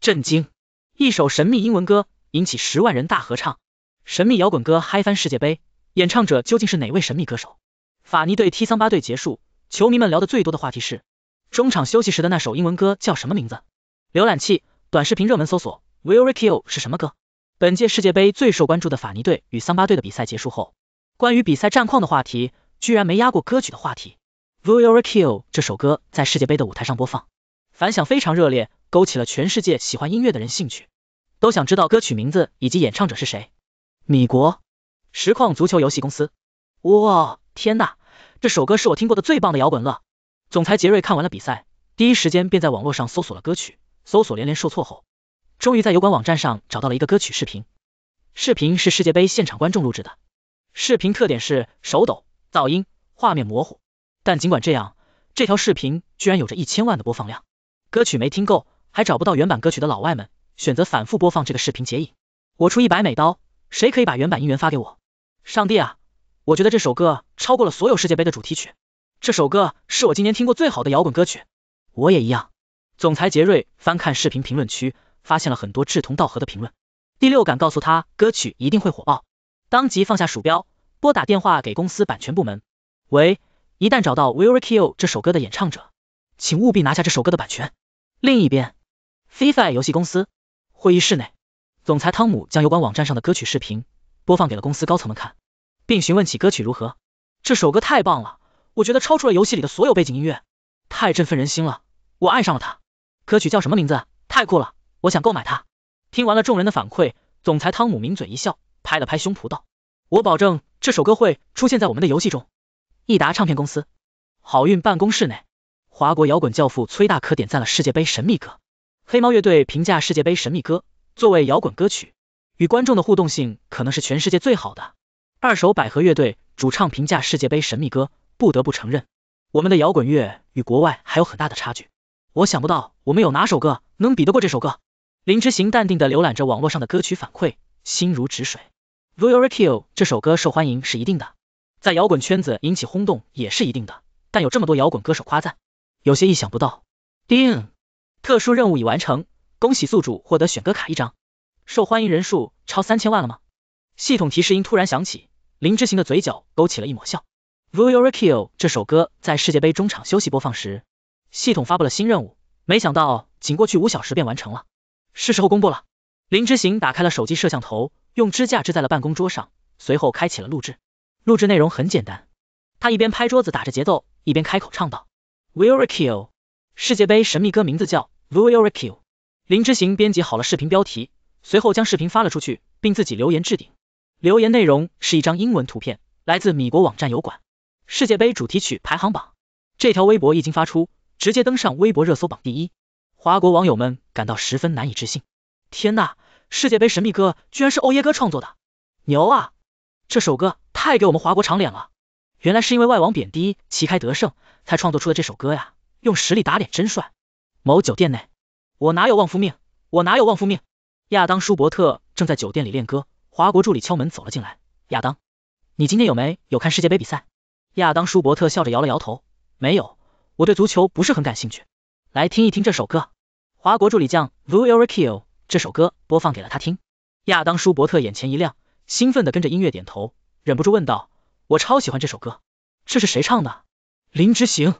震惊！一首神秘英文歌引起十万人大合唱，神秘摇滚歌嗨翻世界杯，演唱者究竟是哪位神秘歌手？法尼队踢桑巴队结束，球迷们聊得最多的话题是中场休息时的那首英文歌叫什么名字？浏览器短视频热门搜索 Will You Kill 是什么歌？本届世界杯最受关注的法尼队与桑巴队的比赛结束后，关于比赛战况的话题居然没压过歌曲的话题。Will You Kill 这首歌在世界杯的舞台上播放，反响非常热烈。勾起了全世界喜欢音乐的人兴趣，都想知道歌曲名字以及演唱者是谁。米国实况足球游戏公司，哇，天呐，这首歌是我听过的最棒的摇滚乐。总裁杰瑞看完了比赛，第一时间便在网络上搜索了歌曲，搜索连连受挫后，终于在油管网站上找到了一个歌曲视频。视频是世界杯现场观众录制的，视频特点是手抖、噪音、画面模糊，但尽管这样，这条视频居然有着一千万的播放量。歌曲没听够。还找不到原版歌曲的老外们，选择反复播放这个视频剪影。我出一百美刀，谁可以把原版音源发给我？上帝啊，我觉得这首歌超过了所有世界杯的主题曲。这首歌是我今年听过最好的摇滚歌曲。我也一样。总裁杰瑞翻看视频评论区，发现了很多志同道合的评论。第六感告诉他，歌曲一定会火爆，当即放下鼠标，拨打电话给公司版权部门。喂，一旦找到 We l r e Kill 这首歌的演唱者，请务必拿下这首歌的版权。另一边。FIFA 游戏公司会议室内，总裁汤姆将有关网站上的歌曲视频播放给了公司高层们看，并询问起歌曲如何。这首歌太棒了，我觉得超出了游戏里的所有背景音乐，太振奋人心了，我爱上了它。歌曲叫什么名字？太酷了，我想购买它。听完了众人的反馈，总裁汤姆抿嘴一笑，拍了拍胸脯道：“我保证这首歌会出现在我们的游戏中。”益达唱片公司，好运办公室内，华国摇滚教父崔大可点赞了世界杯神秘歌。黑猫乐队评价世界杯神秘歌，作为摇滚歌曲，与观众的互动性可能是全世界最好的。二手百合乐队主唱评价世界杯神秘歌，不得不承认，我们的摇滚乐与国外还有很大的差距。我想不到我们有哪首歌能比得过这首歌。林之行淡定的浏览着网络上的歌曲反馈，心如止水。v o l e a k i o 这首歌受欢迎是一定的，在摇滚圈子引起轰动也是一定的，但有这么多摇滚歌手夸赞，有些意想不到。定。特殊任务已完成，恭喜宿主获得选歌卡一张。受欢迎人数超三千万了吗？系统提示音突然响起，林之行的嘴角勾起了一抹笑。Will you kill 这首歌在世界杯中场休息播放时，系统发布了新任务，没想到仅过去五小时便完成了，是时候公布了。林之行打开了手机摄像头，用支架支在了办公桌上，随后开启了录制。录制内容很简单，他一边拍桌子打着节奏，一边开口唱道：Will you kill。世界杯神秘歌名字叫《Luv You》，林之行编辑好了视频标题，随后将视频发了出去，并自己留言置顶。留言内容是一张英文图片，来自米国网站油管世界杯主题曲排行榜。这条微博一经发出，直接登上微博热搜榜第一。华国网友们感到十分难以置信，天哪，世界杯神秘歌居然是欧耶哥创作的，牛啊！这首歌太给我们华国长脸了。原来是因为外网贬低，旗开得胜，才创作出的这首歌呀。用实力打脸真帅！某酒店内，我哪有旺夫命？我哪有旺夫命？亚当舒伯特正在酒店里练歌，华国助理敲门走了进来。亚当，你今天有没有看世界杯比赛？亚当舒伯特笑着摇了摇头，没有，我对足球不是很感兴趣。来听一听这首歌，华国助理将《Who Ever Kill》这首歌播放给了他听。亚当舒伯特眼前一亮，兴奋的跟着音乐点头，忍不住问道：我超喜欢这首歌，这是谁唱的？林之行。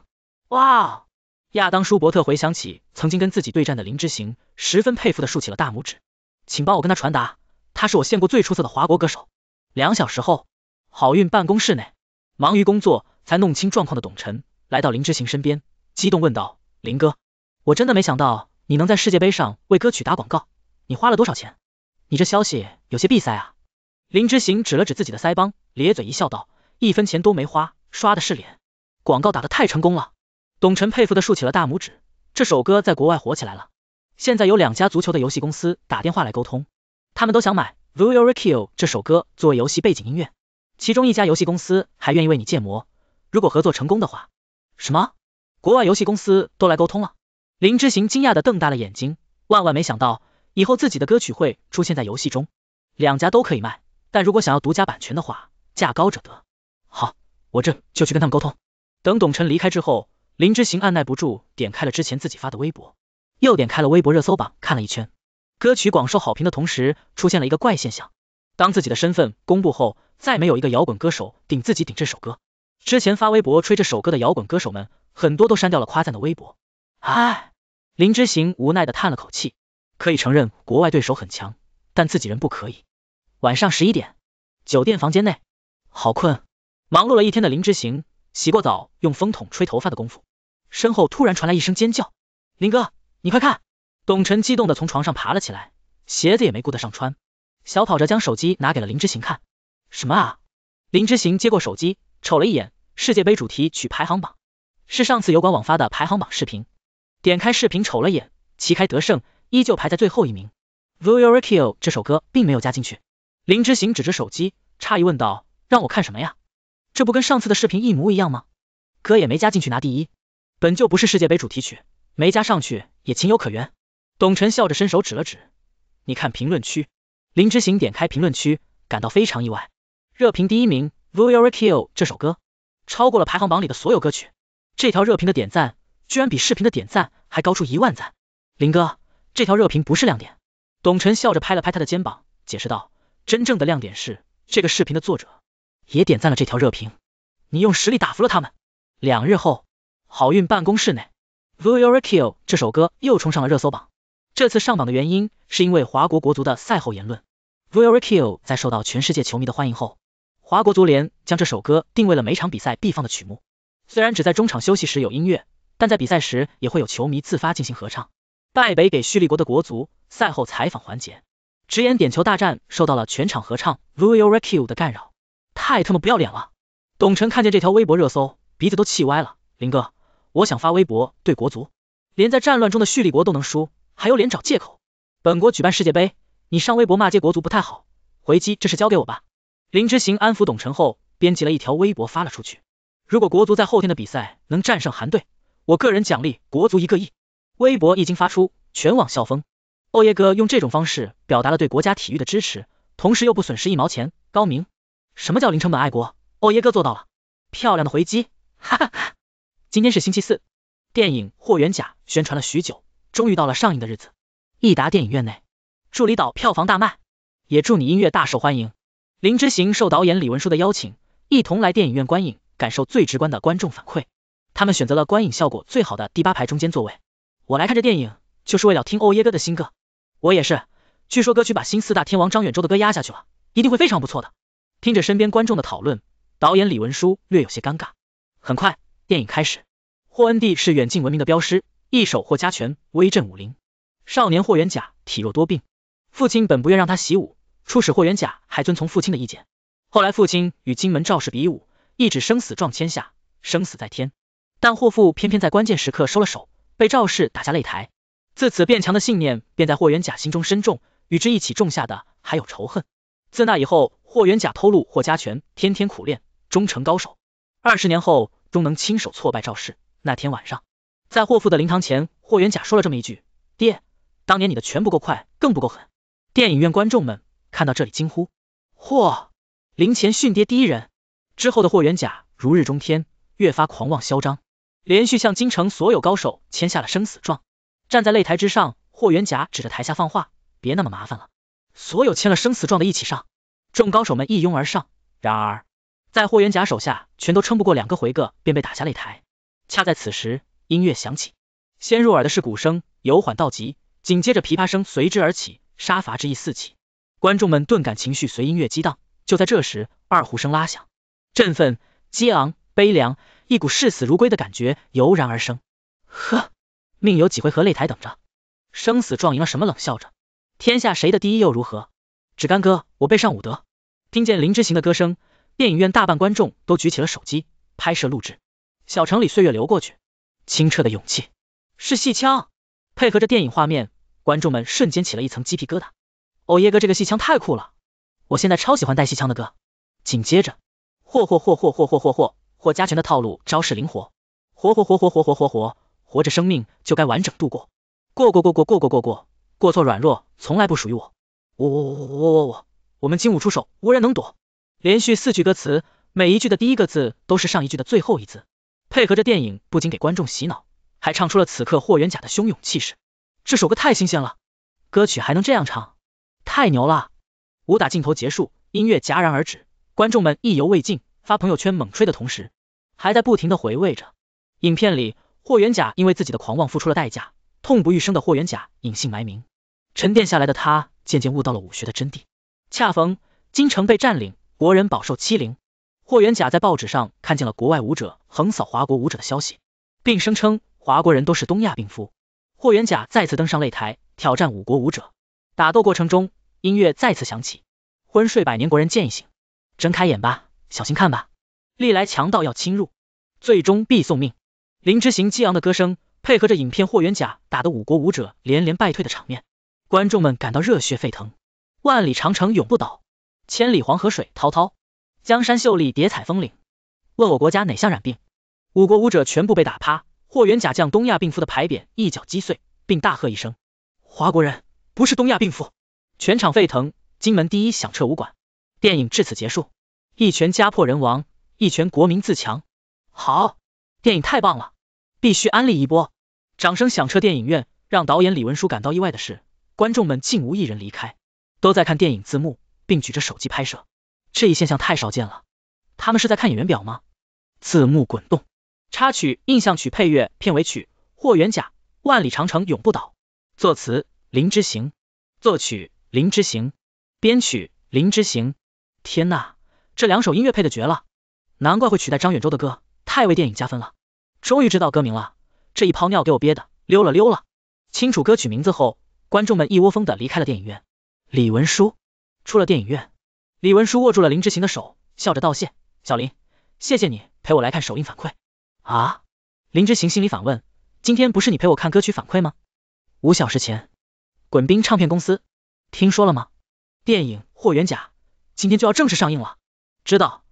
哇！亚当舒伯特回想起曾经跟自己对战的林之行，十分佩服的竖起了大拇指，请帮我跟他传达，他是我见过最出色的华国歌手。两小时后，好运办公室内，忙于工作才弄清状况的董晨来到林之行身边，激动问道：“林哥，我真的没想到你能在世界杯上为歌曲打广告，你花了多少钱？你这消息有些闭塞啊。”林之行指了指自己的腮帮，咧嘴一笑道：“一分钱都没花，刷的是脸，广告打的太成功了。”董晨佩服的竖起了大拇指，这首歌在国外火起来了，现在有两家足球的游戏公司打电话来沟通，他们都想买《v i l l y o r e c a l 这首歌作为游戏背景音乐，其中一家游戏公司还愿意为你建模，如果合作成功的话，什么？国外游戏公司都来沟通了？林之行惊讶的瞪大了眼睛，万万没想到以后自己的歌曲会出现在游戏中，两家都可以卖，但如果想要独家版权的话，价高者得。好，我这就去跟他们沟通。等董晨离开之后。林之行按耐不住，点开了之前自己发的微博，又点开了微博热搜榜，看了一圈。歌曲广受好评的同时，出现了一个怪现象：当自己的身份公布后，再没有一个摇滚歌手顶自己顶这首歌。之前发微博吹这首歌的摇滚歌手们，很多都删掉了夸赞的微博。唉，林之行无奈的叹了口气。可以承认国外对手很强，但自己人不可以。晚上十一点，酒店房间内，好困。忙碌了一天的林之行，洗过澡，用风筒吹头发的功夫。身后突然传来一声尖叫，林哥，你快看！董晨激动的从床上爬了起来，鞋子也没顾得上穿，小跑着将手机拿给了林之行看。什么？啊？”林之行接过手机，瞅了一眼世界杯主题曲排行榜，是上次有管网发的排行榜视频。点开视频瞅了眼，旗开得胜依旧排在最后一名，Vio r i l l 这首歌并没有加进去。林之行指着手机，诧异问道：“让我看什么呀？这不跟上次的视频一模一样吗？歌也没加进去拿第一。”本就不是世界杯主题曲，没加上去也情有可原。董晨笑着伸手指了指，你看评论区。林之行点开评论区，感到非常意外。热评第一名《v i o l e r k i l l 这首歌，超过了排行榜里的所有歌曲。这条热评的点赞，居然比视频的点赞还高出一万赞。林哥，这条热评不是亮点。董晨笑着拍了拍他的肩膀，解释道：“真正的亮点是这个视频的作者，也点赞了这条热评。你用实力打服了他们。”两日后。好运办公室内，Violeakio 这首歌又冲上了热搜榜。这次上榜的原因是因为华国国足的赛后言论。Violeakio 在受到全世界球迷的欢迎后，华国足联将这首歌定位了每场比赛必放的曲目。虽然只在中场休息时有音乐，但在比赛时也会有球迷自发进行合唱。败北给叙利亚的国足赛后采访环节，直言点球大战受到了全场合唱 Violeakio 的干扰，太他妈不要脸了！董晨看见这条微博热搜，鼻子都气歪了，林哥。我想发微博，对国足，连在战乱中的叙利国都能输，还有脸找借口。本国举办世界杯，你上微博骂街国足不太好，回击这事交给我吧。林之行安抚董晨后，编辑了一条微博发了出去。如果国足在后天的比赛能战胜韩队，我个人奖励国足一个亿。微博一经发出，全网笑疯。欧耶哥用这种方式表达了对国家体育的支持，同时又不损失一毛钱，高明。什么叫零成本爱国？欧耶哥做到了，漂亮的回击，哈哈哈。今天是星期四，电影《霍元甲》宣传了许久，终于到了上映的日子。益达电影院内，助理岛票房大卖，也祝你音乐大受欢迎。林之行受导演李文书的邀请，一同来电影院观影，感受最直观的观众反馈。他们选择了观影效果最好的第八排中间座位。我来看这电影，就是为了听欧耶哥的新歌。我也是，据说歌曲把新四大天王张远洲的歌压下去了，一定会非常不错的。听着身边观众的讨论，导演李文书略有些尴尬。很快。电影开始，霍恩帝是远近闻名的镖师，一手霍家拳威震武林。少年霍元甲体弱多病，父亲本不愿让他习武，初始霍元甲还遵从父亲的意见。后来父亲与金门赵氏比武，一纸生死状签下，生死在天。但霍父偏偏在关键时刻收了手，被赵氏打下擂台。自此变强的信念便在霍元甲心中深重，与之一起种下的还有仇恨。自那以后，霍元甲偷录霍家拳，天天苦练，终成高手。二十年后。终能亲手挫败赵氏。那天晚上，在霍父的灵堂前，霍元甲说了这么一句：“爹，当年你的拳不够快，更不够狠。”电影院观众们看到这里惊呼：“嚯，灵前训爹第一人！”之后的霍元甲如日中天，越发狂妄嚣张，连续向京城所有高手签下了生死状。站在擂台之上，霍元甲指着台下放话：“别那么麻烦了，所有签了生死状的一起上！”众高手们一拥而上，然而……在霍元甲手下，全都撑不过两个回合，便被打下擂台。恰在此时，音乐响起，先入耳的是鼓声，由缓到急，紧接着琵琶声随之而起，杀伐之意四起。观众们顿感情绪随音乐激荡。就在这时，二胡声拉响，振奋、激昂、悲凉，一股视死如归的感觉油然而生。呵，命有几回合？擂台等着，生死撞赢了什么？冷笑着，天下谁的第一又如何？只干哥，我背上武德。听见林之行的歌声。电影院大半观众都举起了手机拍摄录制，小城里岁月流过去，清澈的勇气是戏腔，配合着电影画面，观众们瞬间起了一层鸡皮疙瘩。哦耶哥这个戏腔太酷了，我现在超喜欢带戏腔的歌。紧接着，霍霍霍霍霍霍霍霍霍家拳的套路招式灵活，活活活活活活活活，活着生命就该完整度过，过过过过过过过过，过错软弱从来不属于我，我我我我我我，我们精武出手无人能躲。连续四句歌词，每一句的第一个字都是上一句的最后一字，配合着电影，不仅给观众洗脑，还唱出了此刻霍元甲的汹涌气势。这首歌太新鲜了，歌曲还能这样唱，太牛了！武打镜头结束，音乐戛然而止，观众们意犹未尽，发朋友圈猛吹的同时，还在不停的回味着。影片里，霍元甲因为自己的狂妄付出了代价，痛不欲生的霍元甲隐姓埋名，沉淀下来的他渐渐悟到了武学的真谛。恰逢京城被占领。国人饱受欺凌，霍元甲在报纸上看见了国外舞者横扫华国舞者的消息，并声称华国人都是东亚病夫。霍元甲再次登上擂台挑战五国舞者，打斗过程中，音乐再次响起，昏睡百年国人见一醒，睁开眼吧，小心看吧，历来强盗要侵入，最终必送命。林之行激昂的歌声配合着影片霍元甲打的五国舞者连连败退的场面，观众们感到热血沸腾，万里长城永不倒。千里黄河水滔滔，江山秀丽叠彩峰岭。问我国家哪项染病？五国武者全部被打趴，霍元甲将东亚病夫的牌匾一脚击碎，并大喝一声：“华国人不是东亚病夫！”全场沸腾，金门第一响彻武馆。电影至此结束，一拳家破人亡，一拳国民自强。好，电影太棒了，必须安利一波！掌声响彻电影院，让导演李文书感到意外的是，观众们竟无一人离开，都在看电影字幕。并举着手机拍摄，这一现象太少见了。他们是在看演员表吗？字幕滚动，插曲、印象曲、配乐、片尾曲，霍元甲，万里长城永不倒，作词林之行，作曲林之行，编曲林之行。天呐，这两首音乐配的绝了，难怪会取代张远洲的歌，太为电影加分了。终于知道歌名了，这一泡尿给我憋的溜了溜了。清楚歌曲名字后，观众们一窝蜂的离开了电影院。李文书。出了电影院，李文书握住了林之行的手，笑着道谢：“小林，谢谢你陪我来看首映反馈。”啊！林之行心里反问，今天不是你陪我看歌曲反馈吗？五小时前，滚冰唱片公司，听说了吗？电影《霍元甲》今天就要正式上映了，知道，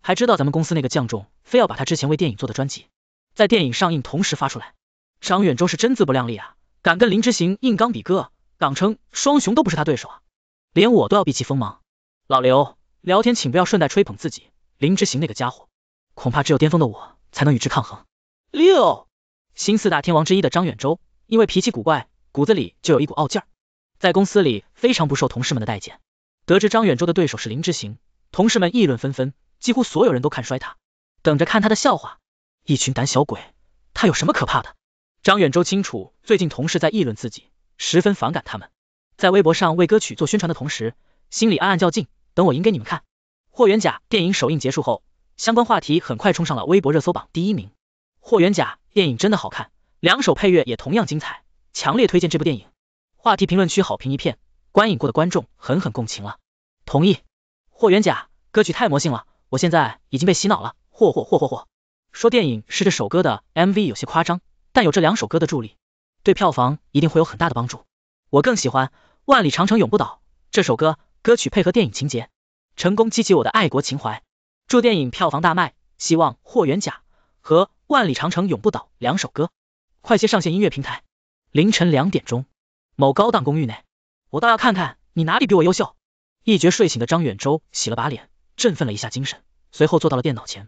还知道咱们公司那个犟种非要把他之前为电影做的专辑，在电影上映同时发出来。张远舟是真自不量力啊，敢跟林之行硬刚比歌，港城双雄都不是他对手啊。连我都要避其锋芒，老刘，聊天请不要顺带吹捧自己。林之行那个家伙，恐怕只有巅峰的我才能与之抗衡。六，新四大天王之一的张远洲，因为脾气古怪，骨子里就有一股傲劲儿，在公司里非常不受同事们的待见。得知张远洲的对手是林之行，同事们议论纷纷，几乎所有人都看衰他，等着看他的笑话。一群胆小鬼，他有什么可怕的？张远洲清楚最近同事在议论自己，十分反感他们。在微博上为歌曲做宣传的同时，心里暗暗较劲，等我赢给你们看。霍元甲电影首映结束后，相关话题很快冲上了微博热搜榜第一名。霍元甲电影真的好看，两首配乐也同样精彩，强烈推荐这部电影。话题评论区好评一片，观影过的观众狠狠共情了。同意。霍元甲歌曲太魔性了，我现在已经被洗脑了。嚯嚯嚯嚯嚯！说电影是这首歌的 MV 有些夸张，但有这两首歌的助力，对票房一定会有很大的帮助。我更喜欢《万里长城永不倒》这首歌，歌曲配合电影情节，成功激起我的爱国情怀。祝电影票房大卖，希望霍元甲和《万里长城永不倒》两首歌快些上线音乐平台。凌晨两点钟，某高档公寓内，我倒要看看你哪里比我优秀。一觉睡醒的张远洲洗了把脸，振奋了一下精神，随后坐到了电脑前，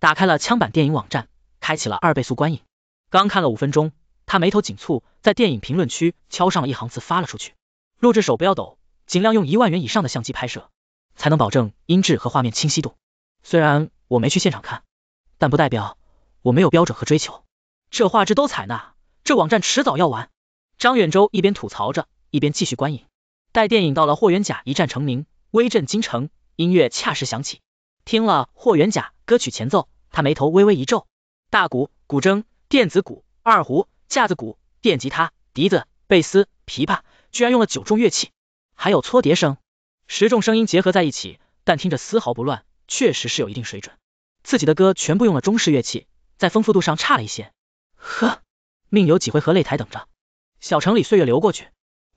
打开了枪版电影网站，开启了二倍速观影。刚看了五分钟。他眉头紧蹙，在电影评论区敲上了一行字发了出去。录制手不要抖，尽量用一万元以上的相机拍摄，才能保证音质和画面清晰度。虽然我没去现场看，但不代表我没有标准和追求。这画质都采纳，这网站迟早要完。张远洲一边吐槽着，一边继续观影。待电影到了霍元甲一战成名，威震京城，音乐恰时响起，听了霍元甲歌曲前奏，他眉头微微一皱。大鼓、古筝、电子鼓、二胡。架子鼓、电吉他、笛子、贝斯、琵琶，居然用了九种乐器，还有搓碟声，十种声音结合在一起，但听着丝毫不乱，确实是有一定水准。自己的歌全部用了中式乐器，在丰富度上差了一些。呵，命有几回合擂台等着。小城里岁月流过去，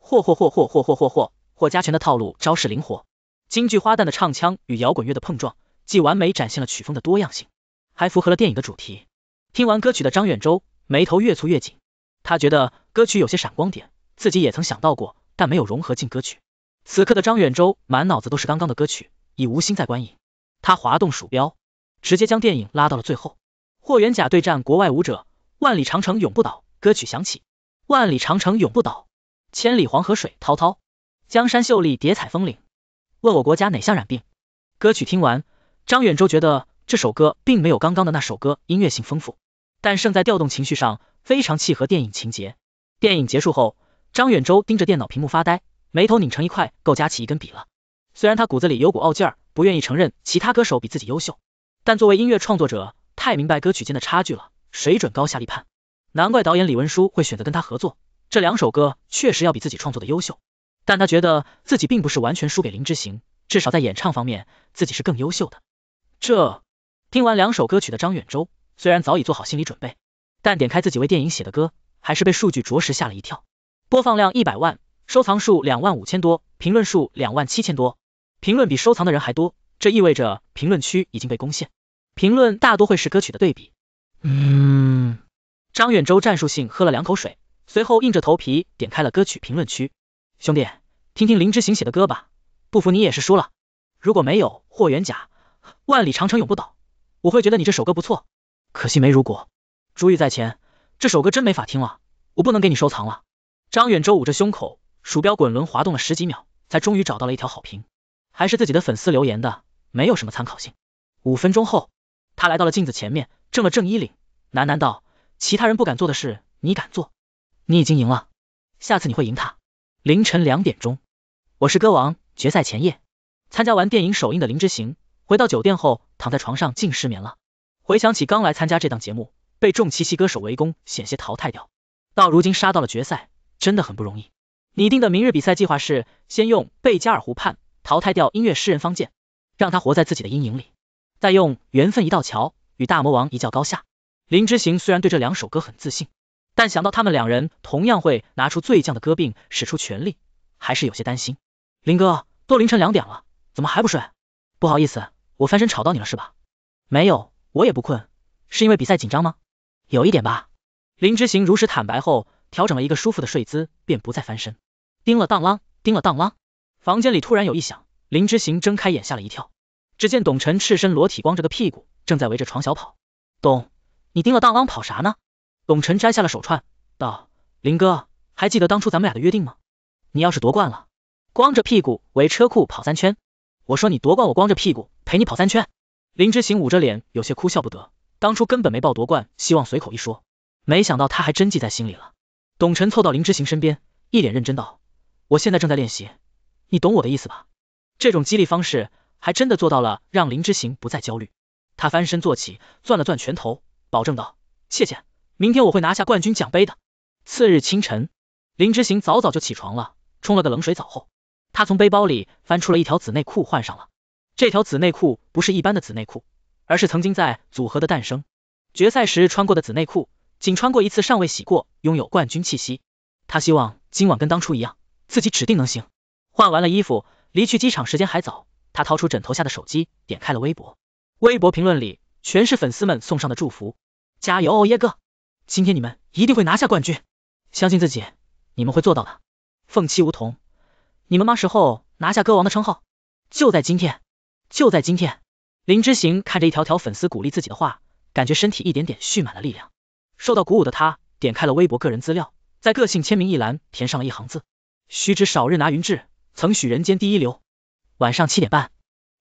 嚯嚯嚯嚯嚯嚯嚯嚯，霍家拳的套路，招式灵活。京剧花旦的唱腔与摇滚乐的碰撞，既完美展现了曲风的多样性，还符合了电影的主题。听完歌曲的张远洲。眉头越蹙越紧，他觉得歌曲有些闪光点，自己也曾想到过，但没有融合进歌曲。此刻的张远洲满脑子都是刚刚的歌曲，已无心再观影。他滑动鼠标，直接将电影拉到了最后。霍元甲对战国外舞者，万里长城永不倒，歌曲响起。万里长城永不倒，千里黄河水滔滔，江山秀丽叠彩峰岭，问我国家哪项染病？歌曲听完，张远洲觉得这首歌并没有刚刚的那首歌音乐性丰富。但胜在调动情绪上非常契合电影情节。电影结束后，张远洲盯着电脑屏幕发呆，眉头拧成一块，够夹起一根笔了。虽然他骨子里有股傲劲儿，不愿意承认其他歌手比自己优秀，但作为音乐创作者，太明白歌曲间的差距了，水准高下立判。难怪导演李文书会选择跟他合作，这两首歌确实要比自己创作的优秀。但他觉得自己并不是完全输给林之行，至少在演唱方面，自己是更优秀的。这听完两首歌曲的张远洲。虽然早已做好心理准备，但点开自己为电影写的歌，还是被数据着实吓了一跳。播放量一百万，收藏数两万五千多，评论数两万七千多，评论比收藏的人还多，这意味着评论区已经被攻陷。评论大多会是歌曲的对比。嗯，张远洲战术性喝了两口水，随后硬着头皮点开了歌曲评论区。兄弟，听听林之行写的歌吧，不服你也是输了。如果没有霍元甲，万里长城永不倒，我会觉得你这首歌不错。可惜没如果，珠玉在前，这首歌真没法听了，我不能给你收藏了。张远舟捂着胸口，鼠标滚轮滑动了十几秒，才终于找到了一条好评，还是自己的粉丝留言的，没有什么参考性。五分钟后，他来到了镜子前面，正了正衣领，喃喃道：“其他人不敢做的事，你敢做，你已经赢了，下次你会赢他。”凌晨两点钟，我是歌王决赛前夜，参加完电影首映的林之行，回到酒店后，躺在床上竟失眠了。回想起刚来参加这档节目，被众七夕歌手围攻，险些淘汰掉，到如今杀到了决赛，真的很不容易。拟定的明日比赛计划是，先用《贝加尔湖畔》淘汰掉音乐诗人方健，让他活在自己的阴影里，再用《缘分一道桥》与大魔王一较高下。林之行虽然对这两首歌很自信，但想到他们两人同样会拿出最犟的歌，并使出全力，还是有些担心。林哥，都凌晨两点了，怎么还不睡？不好意思，我翻身吵到你了是吧？没有。我也不困，是因为比赛紧张吗？有一点吧。林之行如实坦白后，调整了一个舒服的睡姿，便不再翻身。叮了当啷，叮了当啷，房间里突然有异响，林之行睁开眼吓了一跳，只见董晨赤身裸体，光着的屁股正在围着床小跑。董，你叮了当啷跑啥呢？董晨摘下了手串，道，林哥，还记得当初咱们俩的约定吗？你要是夺冠了，光着屁股围车库跑三圈。我说你夺冠，我光着屁股陪你跑三圈。林之行捂着脸，有些哭笑不得。当初根本没抱夺冠希望，随口一说，没想到他还真记在心里了。董晨凑到林之行身边，一脸认真道：“我现在正在练习，你懂我的意思吧？”这种激励方式还真的做到了让林之行不再焦虑。他翻身坐起，攥了攥拳头，保证道：“谢谢，明天我会拿下冠军奖杯的。”次日清晨，林之行早早就起床了，冲了个冷水澡后，他从背包里翻出了一条紫内裤换上了。这条紫内裤不是一般的紫内裤，而是曾经在组合的诞生决赛时穿过的紫内裤，仅穿过一次，尚未洗过，拥有冠军气息。他希望今晚跟当初一样，自己指定能行。换完了衣服，离去机场时间还早，他掏出枕头下的手机，点开了微博。微博评论里全是粉丝们送上的祝福，加油哦耶哥，今天你们一定会拿下冠军，相信自己，你们会做到的。凤七梧桐，你们妈时候拿下歌王的称号，就在今天。就在今天，林之行看着一条条粉丝鼓励自己的话，感觉身体一点点蓄满了力量。受到鼓舞的他，点开了微博个人资料，在个性签名一栏填上了一行字：须知少日拿云志，曾许人间第一流。晚上七点半，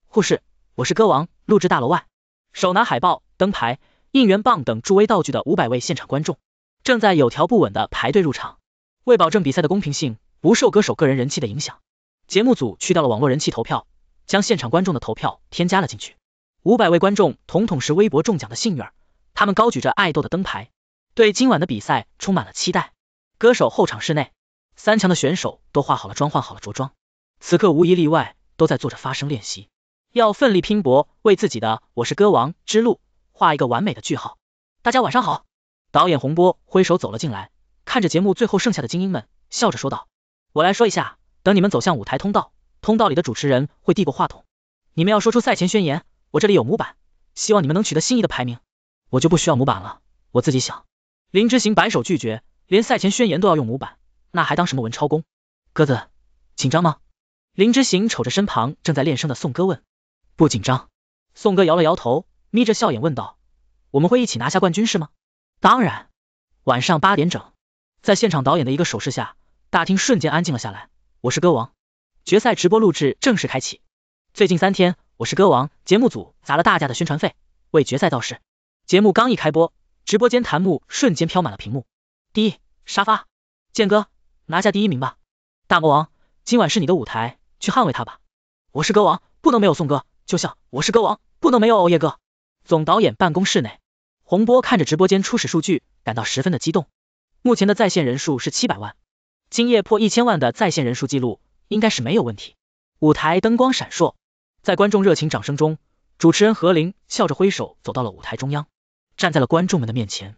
护士，我是歌王。录制大楼外，手拿海报、灯牌、应援棒等助威道具的五百位现场观众，正在有条不紊的排队入场。为保证比赛的公平性，不受歌手个人人气的影响，节目组去掉了网络人气投票。将现场观众的投票添加了进去，五百位观众统统是微博中奖的幸运儿，他们高举着爱豆的灯牌，对今晚的比赛充满了期待。歌手候场室内，三强的选手都化好了妆，换好了着装，此刻无一例外都在做着发声练习，要奋力拼搏，为自己的我是歌王之路画一个完美的句号。大家晚上好，导演洪波挥手走了进来，看着节目最后剩下的精英们，笑着说道：“我来说一下，等你们走向舞台通道。”通道里的主持人会递过话筒，你们要说出赛前宣言，我这里有模板，希望你们能取得心仪的排名。我就不需要模板了，我自己想。林之行摆手拒绝，连赛前宣言都要用模板，那还当什么文超公？鸽子，紧张吗？林之行瞅着身旁正在练声的宋歌问。不紧张。宋哥摇了摇头，眯着笑眼问道，我们会一起拿下冠军是吗？当然。晚上八点整，在现场导演的一个手势下，大厅瞬间安静了下来。我是歌王。决赛直播录制正式开启，最近三天我是歌王节目组砸了大价的宣传费，为决赛造势。节目刚一开播，直播间弹幕瞬间飘满了屏幕。第一沙发，剑哥拿下第一名吧，大魔王，今晚是你的舞台，去捍卫他吧。我是歌王，不能没有宋哥，就像我是歌王，不能没有熬夜哥。总导演办公室内，洪波看着直播间初始数据，感到十分的激动。目前的在线人数是七百万，今夜破一千万的在线人数记录。应该是没有问题。舞台灯光闪烁，在观众热情掌声中，主持人何琳笑着挥手，走到了舞台中央，站在了观众们的面前。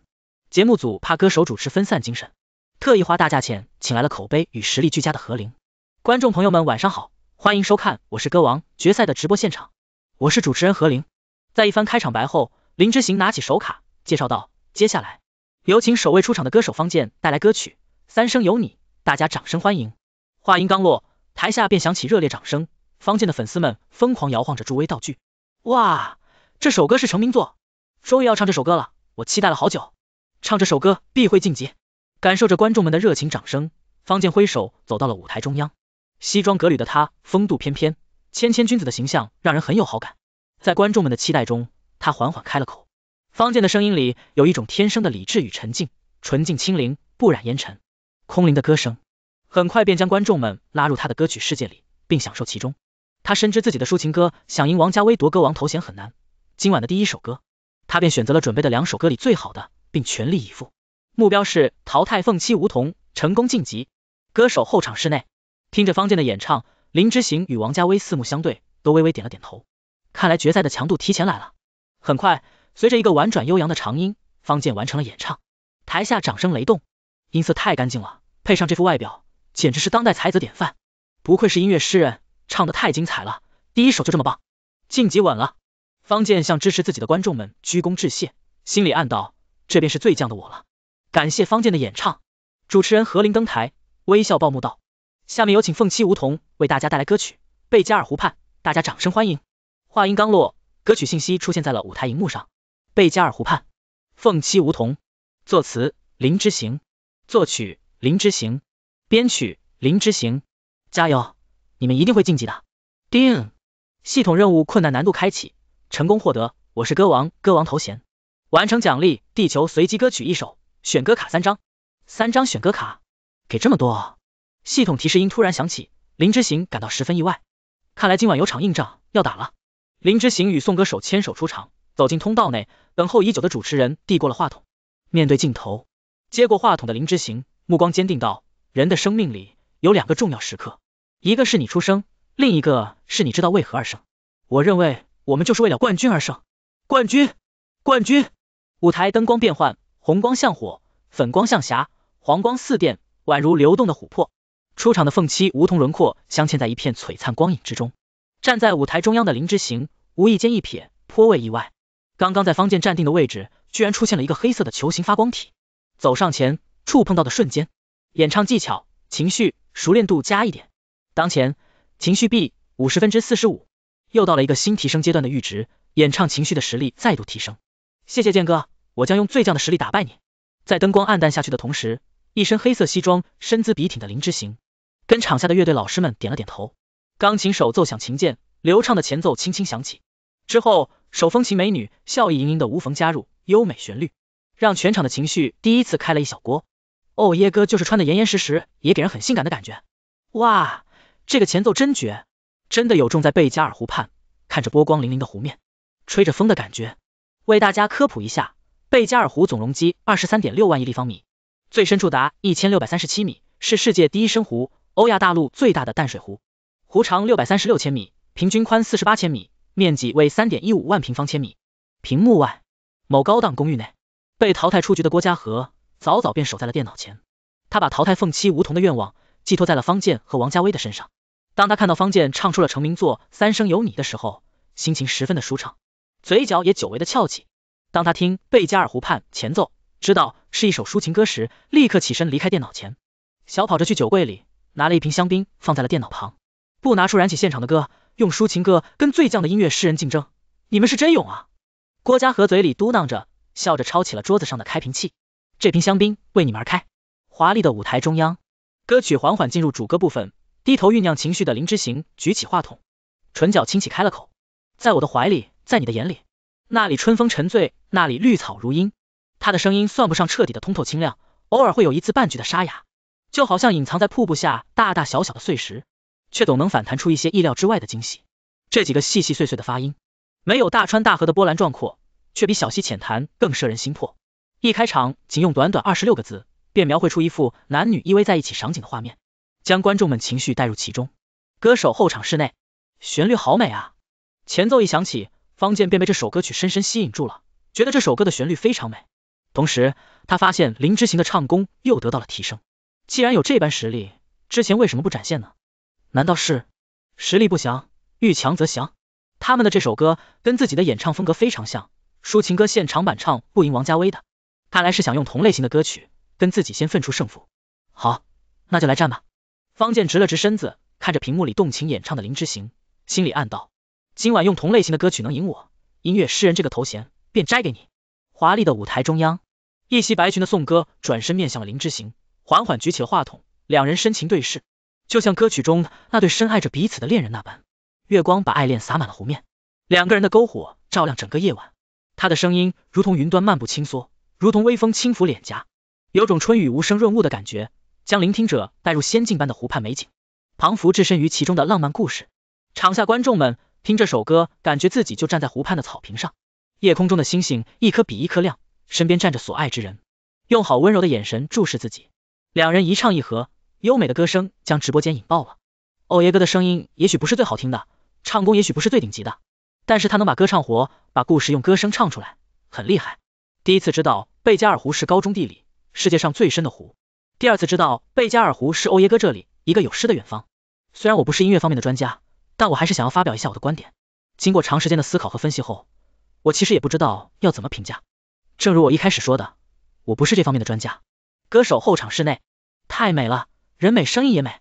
节目组怕歌手主持分散精神，特意花大价钱请来了口碑与实力俱佳的何琳。观众朋友们，晚上好，欢迎收看我是歌王决赛的直播现场，我是主持人何琳。在一番开场白后，林之行拿起手卡，介绍道：“接下来有请首位出场的歌手方健带来歌曲《三生有你》，大家掌声欢迎。”话音刚落。台下便响起热烈掌声，方健的粉丝们疯狂摇晃着助威道具。哇，这首歌是成名作，终于要唱这首歌了，我期待了好久。唱这首歌必会晋级。感受着观众们的热情掌声，方健挥手走到了舞台中央。西装革履的他，风度翩翩，谦谦君子的形象让人很有好感。在观众们的期待中，他缓缓开了口。方健的声音里有一种天生的理智与沉静，纯净清灵，不染烟尘，空灵的歌声。很快便将观众们拉入他的歌曲世界里，并享受其中。他深知自己的抒情歌想赢王家威夺歌王头衔很难。今晚的第一首歌，他便选择了准备的两首歌里最好的，并全力以赴。目标是淘汰凤栖梧桐，成功晋级。歌手候场室内，听着方健的演唱，林之行与王家威四目相对，都微微点了点头。看来决赛的强度提前来了。很快，随着一个婉转悠扬的长音，方健完成了演唱，台下掌声雷动。音色太干净了，配上这副外表。简直是当代才子典范，不愧是音乐诗人，唱的太精彩了，第一首就这么棒，晋级稳了。方健向支持自己的观众们鞠躬致谢，心里暗道，这便是最犟的我了。感谢方健的演唱。主持人何琳登台，微笑报幕道，下面有请凤栖梧桐为大家带来歌曲《贝加尔湖畔》，大家掌声欢迎。话音刚落，歌曲信息出现在了舞台荧幕上，《贝加尔湖畔》，凤栖梧桐，作词林之行，作曲林之行。编曲林之行，加油，你们一定会晋级的。叮，系统任务困难难度开启，成功获得我是歌王歌王头衔，完成奖励地球随机歌曲一首，选歌卡三张，三张选歌卡，给这么多。系统提示音突然响起，林之行感到十分意外，看来今晚有场硬仗要打了。林之行与宋歌手牵手出场，走进通道内，等候已久的主持人递过了话筒，面对镜头，接过话筒的林之行目光坚定道。人的生命里有两个重要时刻，一个是你出生，另一个是你知道为何而生。我认为我们就是为了冠军而生，冠军，冠军。舞台灯光变幻，红光像火，粉光像霞，黄光似电，宛如流动的琥珀。出场的凤七梧桐轮廓镶嵌在一片璀璨光影之中。站在舞台中央的林之行，无意间一瞥，颇为意外。刚刚在方剑站定的位置，居然出现了一个黑色的球形发光体。走上前，触碰到的瞬间。演唱技巧、情绪熟练度加一点，当前情绪 B 五十分之四十五，又到了一个新提升阶段的阈值，演唱情绪的实力再度提升。谢谢剑哥，我将用最强的实力打败你。在灯光暗淡下去的同时，一身黑色西装、身姿笔挺的林之行，跟场下的乐队老师们点了点头。钢琴手奏响琴键，流畅的前奏轻轻响起，之后手风琴美女笑意盈盈的无缝加入，优美旋律让全场的情绪第一次开了一小锅。哦耶哥，就是穿的严严实实，也给人很性感的感觉。哇，这个前奏真绝，真的有种在贝加尔湖畔，看着波光粼粼的湖面，吹着风的感觉。为大家科普一下，贝加尔湖总容积二十三点六万亿立方米，最深处达一千六百三十七米，是世界第一深湖，欧亚大陆最大的淡水湖。湖长六百三十六千米，平均宽四十八千米，面积为三点一五万平方千米。屏幕外，某高档公寓内，被淘汰出局的郭家河。早早便守在了电脑前，他把淘汰凤七、梧桐的愿望寄托在了方健和王家威的身上。当他看到方健唱出了成名作《三生有你》的时候，心情十分的舒畅，嘴角也久违的翘起。当他听《贝加尔湖畔》前奏，知道是一首抒情歌时，立刻起身离开电脑前，小跑着去酒柜里拿了一瓶香槟，放在了电脑旁。不拿出燃起现场的歌，用抒情歌跟最犟的音乐诗人竞争，你们是真勇啊！郭嘉禾嘴里嘟囔着，笑着抄起了桌子上的开瓶器。这瓶香槟为你们而开。华丽的舞台中央，歌曲缓缓进入主歌部分。低头酝酿情绪的林之行举起话筒，唇角轻启开了口：“在我的怀里，在你的眼里，那里春风沉醉，那里绿草如茵。”他的声音算不上彻底的通透清亮，偶尔会有一次半句的沙哑，就好像隐藏在瀑布下大大小小的碎石，却总能反弹出一些意料之外的惊喜。这几个细细碎碎的发音，没有大川大河的波澜壮阔，却比小溪浅谈更摄人心魄。一开场，仅用短短二十六个字，便描绘出一幅男女依偎在一起赏景的画面，将观众们情绪带入其中。歌手后场室内，旋律好美啊！前奏一响起，方健便被这首歌曲深深吸引住了，觉得这首歌的旋律非常美。同时，他发现林志行的唱功又得到了提升。既然有这般实力，之前为什么不展现呢？难道是实力不强，遇强则强？他们的这首歌跟自己的演唱风格非常像，抒情歌现场版唱不赢王家威的。看来是想用同类型的歌曲跟自己先分出胜负。好，那就来战吧。方健直了直身子，看着屏幕里动情演唱的林之行，心里暗道，今晚用同类型的歌曲能赢我，音乐诗人这个头衔便摘给你。华丽的舞台中央，一袭白裙的宋歌转身面向了林之行，缓缓举起了话筒，两人深情对视，就像歌曲中那对深爱着彼此的恋人那般。月光把爱恋洒满了湖面，两个人的篝火照亮整个夜晚。他的声音如同云端漫步轻梭。如同微风轻拂脸颊，有种春雨无声润物的感觉，将聆听者带入仙境般的湖畔美景，彷佛置身于其中的浪漫故事。场下观众们听这首歌，感觉自己就站在湖畔的草坪上，夜空中的星星一颗比一颗亮，身边站着所爱之人，用好温柔的眼神注视自己，两人一唱一和，优美的歌声将直播间引爆了。欧耶哥的声音也许不是最好听的，唱功也许不是最顶级的，但是他能把歌唱活，把故事用歌声唱出来，很厉害。第一次知道贝加尔湖是高中地理世界上最深的湖。第二次知道贝加尔湖是欧耶哥这里一个有诗的远方。虽然我不是音乐方面的专家，但我还是想要发表一下我的观点。经过长时间的思考和分析后，我其实也不知道要怎么评价。正如我一开始说的，我不是这方面的专家。歌手后场室内，太美了，人美声音也美。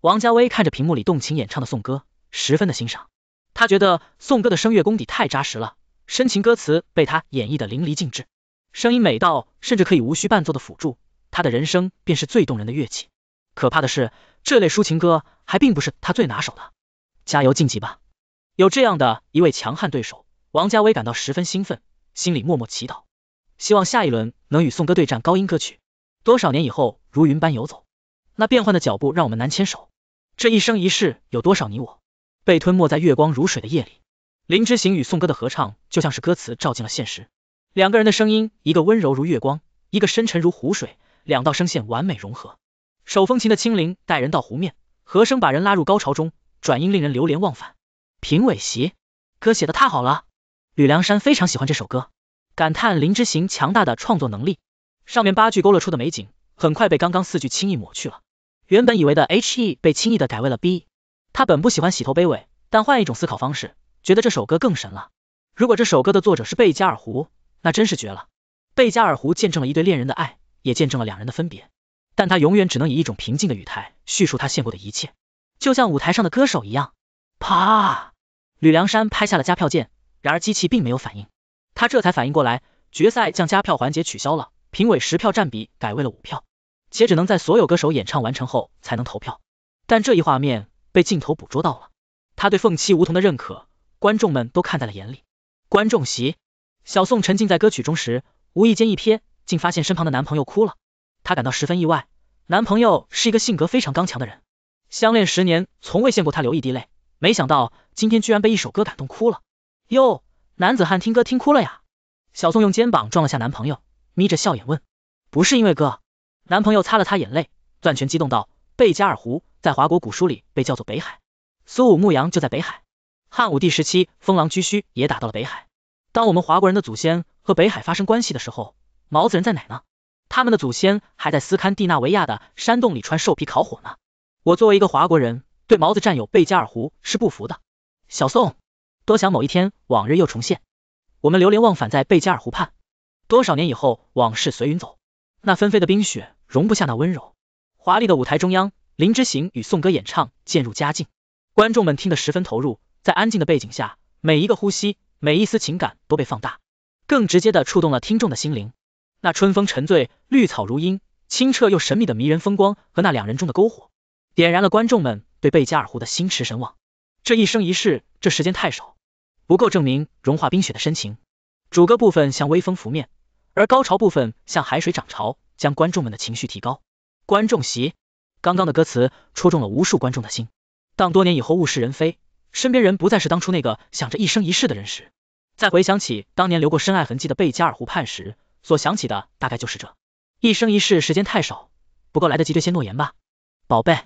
王家威看着屏幕里动情演唱的颂歌，十分的欣赏。他觉得颂歌的声乐功底太扎实了，深情歌词被他演绎的淋漓尽致。声音美到甚至可以无需伴奏的辅助，他的人生便是最动人的乐器。可怕的是，这类抒情歌还并不是他最拿手的。加油晋级吧！有这样的一位强悍对手，王家威感到十分兴奋，心里默默祈祷，希望下一轮能与宋歌对战高音歌曲。多少年以后，如云般游走，那变幻的脚步让我们难牵手。这一生一世有多少你我，被吞没在月光如水的夜里。林之行与宋歌的合唱就像是歌词照进了现实。两个人的声音，一个温柔如月光，一个深沉如湖水，两道声线完美融合。手风琴的轻灵带人到湖面，和声把人拉入高潮中，转音令人流连忘返。评委席，歌写的太好了，吕梁山非常喜欢这首歌，感叹林之行强大的创作能力。上面八句勾勒出的美景，很快被刚刚四句轻易抹去了。原本以为的 H E 被轻易的改为了 B。他本不喜欢洗头卑尾，但换一种思考方式，觉得这首歌更神了。如果这首歌的作者是贝加尔湖。那真是绝了！贝加尔湖见证了一对恋人的爱，也见证了两人的分别。但他永远只能以一种平静的语态叙述他献过的一切，就像舞台上的歌手一样。啪！吕梁山拍下了加票键，然而机器并没有反应。他这才反应过来，决赛将加票环节取消了，评委十票占比改为了五票，且只能在所有歌手演唱完成后才能投票。但这一画面被镜头捕捉到了，他对凤七梧桐的认可，观众们都看在了眼里。观众席。小宋沉浸在歌曲中时，无意间一瞥，竟发现身旁的男朋友哭了。她感到十分意外，男朋友是一个性格非常刚强的人，相恋十年从未见过他流一滴泪，没想到今天居然被一首歌感动哭了。哟，男子汉听歌听哭了呀！小宋用肩膀撞了下男朋友，眯着笑眼问：“不是因为歌？”男朋友擦了擦眼泪，攥拳激动道：“贝加尔湖在华国古书里被叫做北海，苏武牧羊就在北海，汉武帝时期，封狼居胥也打到了北海。”当我们华国人的祖先和北海发生关系的时候，毛子人在哪呢？他们的祖先还在斯堪的纳维亚的山洞里穿兽皮烤火呢。我作为一个华国人，对毛子占有贝加尔湖是不服的。小宋，多想某一天往日又重现，我们流连忘返在贝加尔湖畔。多少年以后，往事随云走，那纷飞的冰雪容不下那温柔。华丽的舞台中央，林之行与宋歌演唱渐入佳境，观众们听得十分投入，在安静的背景下，每一个呼吸。每一丝情感都被放大，更直接的触动了听众的心灵。那春风沉醉，绿草如茵，清澈又神秘的迷人风光，和那两人中的篝火，点燃了观众们对贝加尔湖的心驰神往。这一生一世，这时间太少，不够证明融化冰雪的深情。主歌部分像微风拂面，而高潮部分像海水涨潮，将观众们的情绪提高。观众席，刚刚的歌词戳中了无数观众的心。当多年以后物是人非。身边人不再是当初那个想着一生一世的人时，再回想起当年留过深爱痕迹的贝加尔湖畔时，所想起的大概就是这一生一世时间太少，不够来得及兑现诺言吧，宝贝。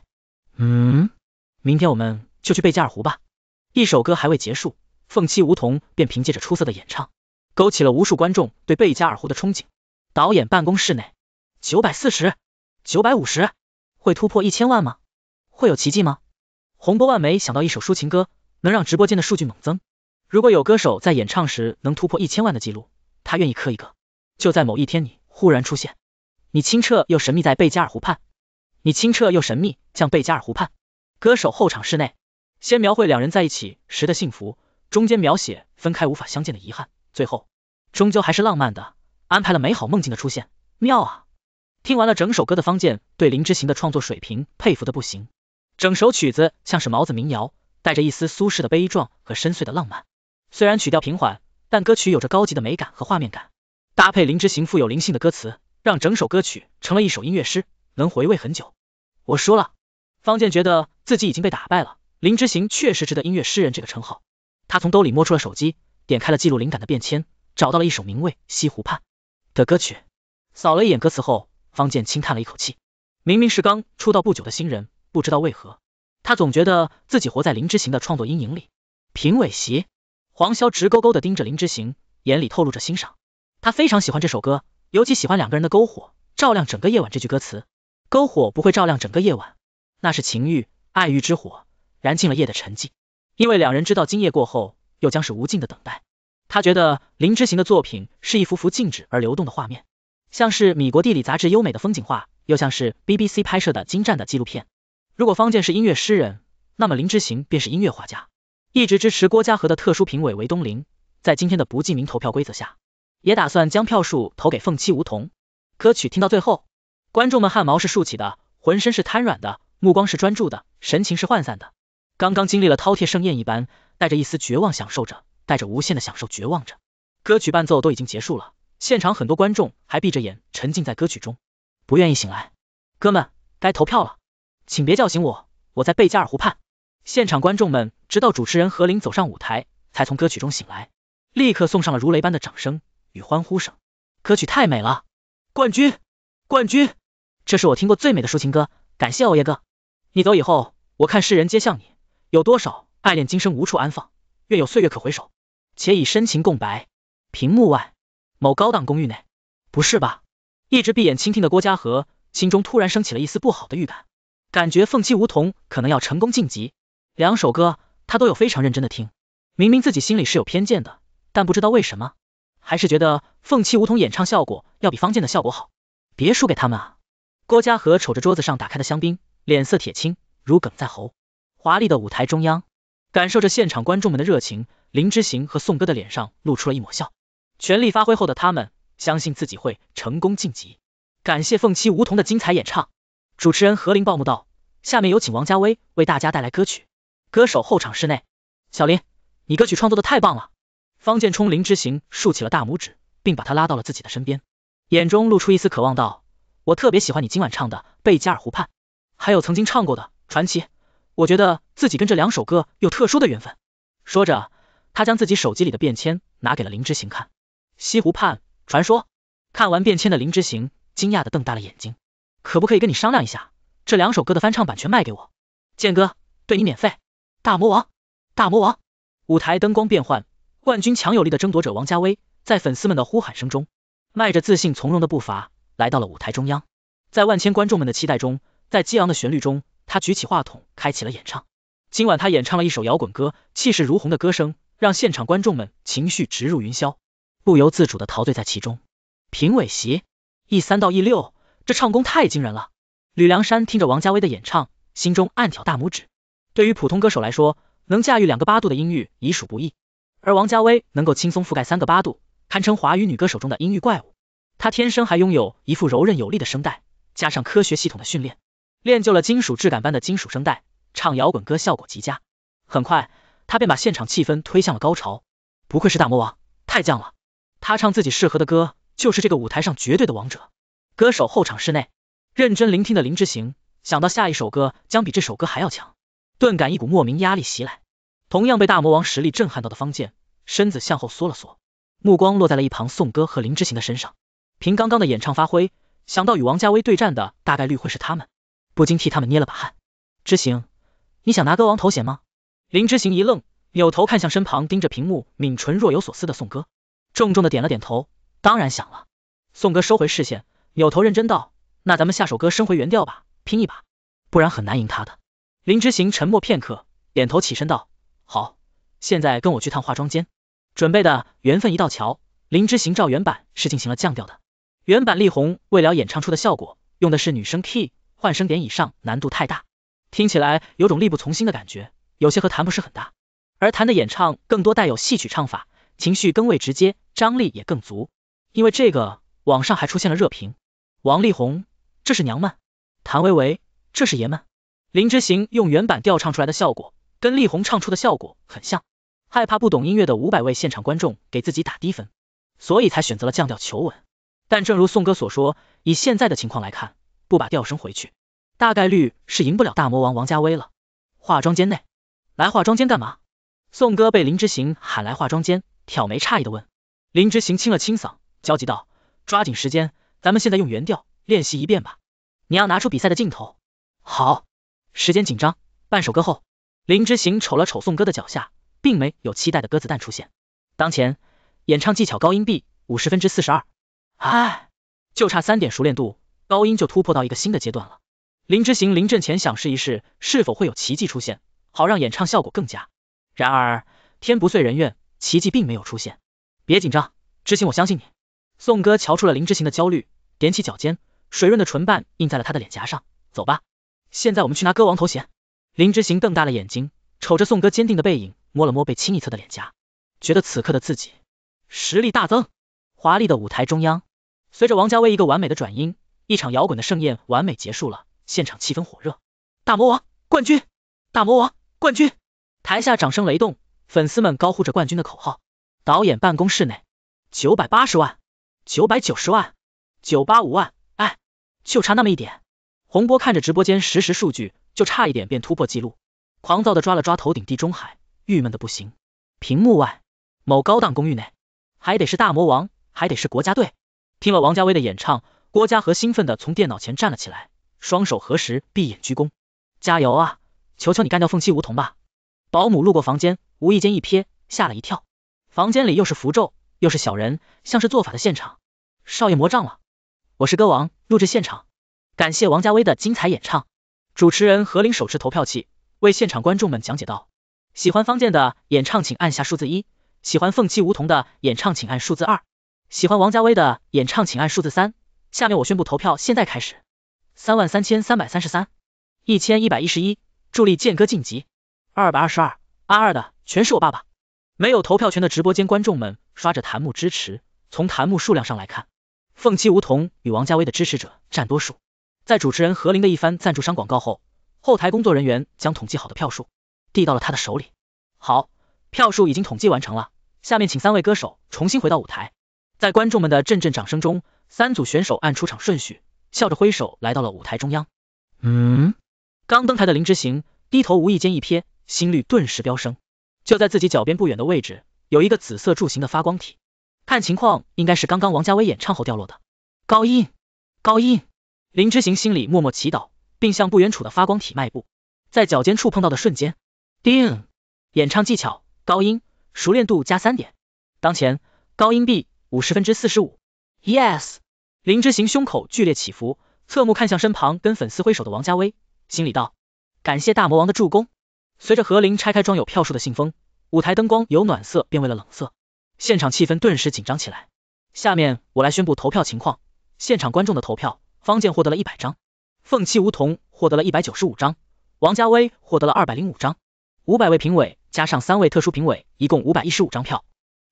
嗯，明天我们就去贝加尔湖吧。一首歌还未结束，凤栖梧桐便凭借着出色的演唱，勾起了无数观众对贝加尔湖的憧憬。导演办公室内，九百四十九百五十，会突破一千万吗？会有奇迹吗？洪波万没想到，一首抒情歌。能让直播间的数据猛增。如果有歌手在演唱时能突破一千万的记录，他愿意磕一个。就在某一天你忽然出现，你清澈又神秘在贝加尔湖畔，你清澈又神秘像贝加尔湖畔。歌手后场室内，先描绘两人在一起时的幸福，中间描写分开无法相见的遗憾，最后终究还是浪漫的，安排了美好梦境的出现。妙啊！听完了整首歌的方健对林之行的创作水平佩服的不行，整首曲子像是毛子民谣。带着一丝苏轼的悲壮和深邃的浪漫，虽然曲调平缓，但歌曲有着高级的美感和画面感，搭配林之行富有灵性的歌词，让整首歌曲成了一首音乐诗，能回味很久。我输了，方健觉得自己已经被打败了，林之行确实值得音乐诗人这个称号。他从兜里摸出了手机，点开了记录灵感的便签，找到了一首名为《西湖畔》的歌曲，扫了一眼歌词后，方健轻叹了一口气，明明是刚出道不久的新人，不知道为何。他总觉得自己活在林之行的创作阴影里。评委席，黄潇直勾勾的盯着林之行，眼里透露着欣赏。他非常喜欢这首歌，尤其喜欢两个人的篝火照亮整个夜晚这句歌词。篝火不会照亮整个夜晚，那是情欲、爱欲之火，燃尽了夜的沉寂。因为两人知道，今夜过后，又将是无尽的等待。他觉得林之行的作品是一幅幅静止而流动的画面，像是米国地理杂志优美的风景画，又像是 BBC 拍摄的精湛的纪录片。如果方健是音乐诗人，那么林之行便是音乐画家。一直支持郭家和的特殊评委韦东林，在今天的不记名投票规则下，也打算将票数投给凤栖梧桐。歌曲听到最后，观众们汗毛是竖起的，浑身是瘫软的，目光是专注的，神情是涣散的。刚刚经历了饕餮盛宴一般，带着一丝绝望享受着，带着无限的享受绝望着。歌曲伴奏都已经结束了，现场很多观众还闭着眼，沉浸在歌曲中，不愿意醒来。哥们，该投票了。请别叫醒我，我在贝加尔湖畔。现场观众们直到主持人何琳走上舞台，才从歌曲中醒来，立刻送上了如雷般的掌声与欢呼声。歌曲太美了，冠军，冠军，这是我听过最美的抒情歌。感谢欧耶哥，你走以后，我看世人皆像你，有多少爱恋今生无处安放，愿有岁月可回首，且以深情共白。屏幕外，某高档公寓内，不是吧？一直闭眼倾听的郭嘉和，心中突然升起了一丝不好的预感。感觉凤七梧桐可能要成功晋级，两首歌他都有非常认真的听，明明自己心里是有偏见的，但不知道为什么，还是觉得凤七梧桐演唱效果要比方健的效果好，别输给他们啊！郭嘉禾瞅着桌子上打开的香槟，脸色铁青如鲠在喉。华丽的舞台中央，感受着现场观众们的热情，林之行和宋歌的脸上露出了一抹笑，全力发挥后的他们，相信自己会成功晋级。感谢凤七梧桐的精彩演唱。主持人何林报幕道：“下面有请王家威为大家带来歌曲。”歌手候场室内，小林，你歌曲创作的太棒了。方建冲林之行竖起了大拇指，并把他拉到了自己的身边，眼中露出一丝渴望道：“我特别喜欢你今晚唱的《贝加尔湖畔》，还有曾经唱过的《传奇》，我觉得自己跟这两首歌有特殊的缘分。”说着，他将自己手机里的便签拿给了林之行看，《西湖畔》《传说》。看完便签的林之行惊讶的瞪大了眼睛。可不可以跟你商量一下，这两首歌的翻唱版权卖给我，剑哥对你免费。大魔王，大魔王。舞台灯光变换，冠军强有力的争夺者王家威，在粉丝们的呼喊声中，迈着自信从容的步伐来到了舞台中央。在万千观众们的期待中，在激昂的旋律中，他举起话筒，开启了演唱。今晚他演唱了一首摇滚歌，气势如虹的歌声让现场观众们情绪直入云霄，不由自主的陶醉在其中。评委席，一三到一六。这唱功太惊人了！吕梁山听着王家威的演唱，心中暗挑大拇指。对于普通歌手来说，能驾驭两个八度的音域已属不易，而王家威能够轻松覆盖三个八度，堪称华语女歌手中的音域怪物。她天生还拥有一副柔韧有力的声带，加上科学系统的训练，练就了金属质感般的金属声带，唱摇滚歌效果极佳。很快，他便把现场气氛推向了高潮。不愧是大魔王，太犟了！他唱自己适合的歌，就是这个舞台上绝对的王者。歌手后场室内，认真聆听的林之行想到下一首歌将比这首歌还要强，顿感一股莫名压力袭来。同样被大魔王实力震撼到的方健，身子向后缩了缩，目光落在了一旁宋歌和林之行的身上。凭刚刚的演唱发挥，想到与王家威对战的大概率会是他们，不禁替他们捏了把汗。之行，你想拿歌王头衔吗？林之行一愣，扭头看向身旁盯着屏幕抿唇若有所思的宋歌，重重的点了点头，当然想了。宋歌收回视线。扭头认真道：“那咱们下首歌升回原调吧，拼一把，不然很难赢他的。”林之行沉默片刻，点头起身道：“好，现在跟我去趟化妆间，准备的《缘分一道桥》。林之行照原版是进行了降调的，原版力宏为了演唱出的效果，用的是女声 key，换声点以上难度太大，听起来有种力不从心的感觉，有些和谭不是很大。而谭的演唱更多带有戏曲唱法，情绪更为直接，张力也更足。因为这个，网上还出现了热评。”王力宏，这是娘们；谭维维，这是爷们。林之行用原版调唱出来的效果，跟力宏唱出的效果很像。害怕不懂音乐的五百位现场观众给自己打低分，所以才选择了降调求稳。但正如宋哥所说，以现在的情况来看，不把调升回去，大概率是赢不了大魔王王家威了。化妆间内，来化妆间干嘛？宋哥被林之行喊来化妆间，挑眉诧异的问。林之行清了清嗓，焦急道：“抓紧时间。”咱们现在用原调练习一遍吧，你要拿出比赛的劲头。好，时间紧张，半首歌后。林之行瞅了瞅宋歌的脚下，并没有期待的鸽子蛋出现。当前演唱技巧高音 B 五十分之四十二，唉，就差三点熟练度，高音就突破到一个新的阶段了。林之行临阵前想试一试，是否会有奇迹出现，好让演唱效果更佳。然而天不遂人愿，奇迹并没有出现。别紧张，之行，我相信你。宋哥瞧出了林之行的焦虑，踮起脚尖，水润的唇瓣印在了他的脸颊上。走吧，现在我们去拿歌王头衔。林之行瞪大了眼睛，瞅着宋哥坚定的背影，摸了摸被亲一侧的脸颊，觉得此刻的自己实力大增。华丽的舞台中央，随着王家卫一个完美的转音，一场摇滚的盛宴完美结束了。现场气氛火热，大魔王冠军，大魔王冠军！台下掌声雷动，粉丝们高呼着冠军的口号。导演办公室内，九百八十万。九百九十万，九八五万，哎，就差那么一点。洪波看着直播间实时数据，就差一点便突破记录，狂躁的抓了抓头顶地中海，郁闷的不行。屏幕外，某高档公寓内，还得是大魔王，还得是国家队。听了王家威的演唱，郭嘉和兴奋的从电脑前站了起来，双手合十，闭眼鞠躬，加油啊！求求你干掉凤栖梧桐吧！保姆路过房间，无意间一瞥，吓了一跳，房间里又是符咒。又是小人，像是做法的现场，少爷魔杖了。我是歌王，录制现场，感谢王家威的精彩演唱。主持人何琳手持投票器，为现场观众们讲解道：喜欢方健的演唱请按下数字一，喜欢凤栖梧桐的演唱请按数字二，喜欢王家威的演唱请按数字三。下面我宣布投票现在开始。三万三千三百三十三，一千一百一十一，助力健哥晋级。二百二十二，按二的全是我爸爸。没有投票权的直播间观众们刷着檀木支持，从檀木数量上来看，凤七梧桐与王家威的支持者占多数。在主持人何琳的一番赞助商广告后，后台工作人员将统计好的票数递到了他的手里。好，票数已经统计完成了，下面请三位歌手重新回到舞台。在观众们的阵阵掌声中，三组选手按出场顺序笑着挥手来到了舞台中央。嗯，刚登台的林之行低头无意间一瞥，心率顿时飙升。就在自己脚边不远的位置，有一个紫色柱形的发光体，看情况应该是刚刚王家威演唱后掉落的高音。高音，林之行心里默默祈祷，并向不远处的发光体迈步，在脚尖触碰到的瞬间，叮，演唱技巧高音熟练度加三点，当前高音 B 五十分之四十五。Yes，林之行胸口剧烈起伏，侧目看向身旁跟粉丝挥手的王家威，心里道，感谢大魔王的助攻。随着何林拆开装有票数的信封，舞台灯光由暖色变为了冷色，现场气氛顿时紧张起来。下面我来宣布投票情况：现场观众的投票，方健获得了一百张，凤七梧桐获得了一百九十五张，王家威获得了二百零五张。五百位评委加上三位特殊评委，一共五百一十五张票，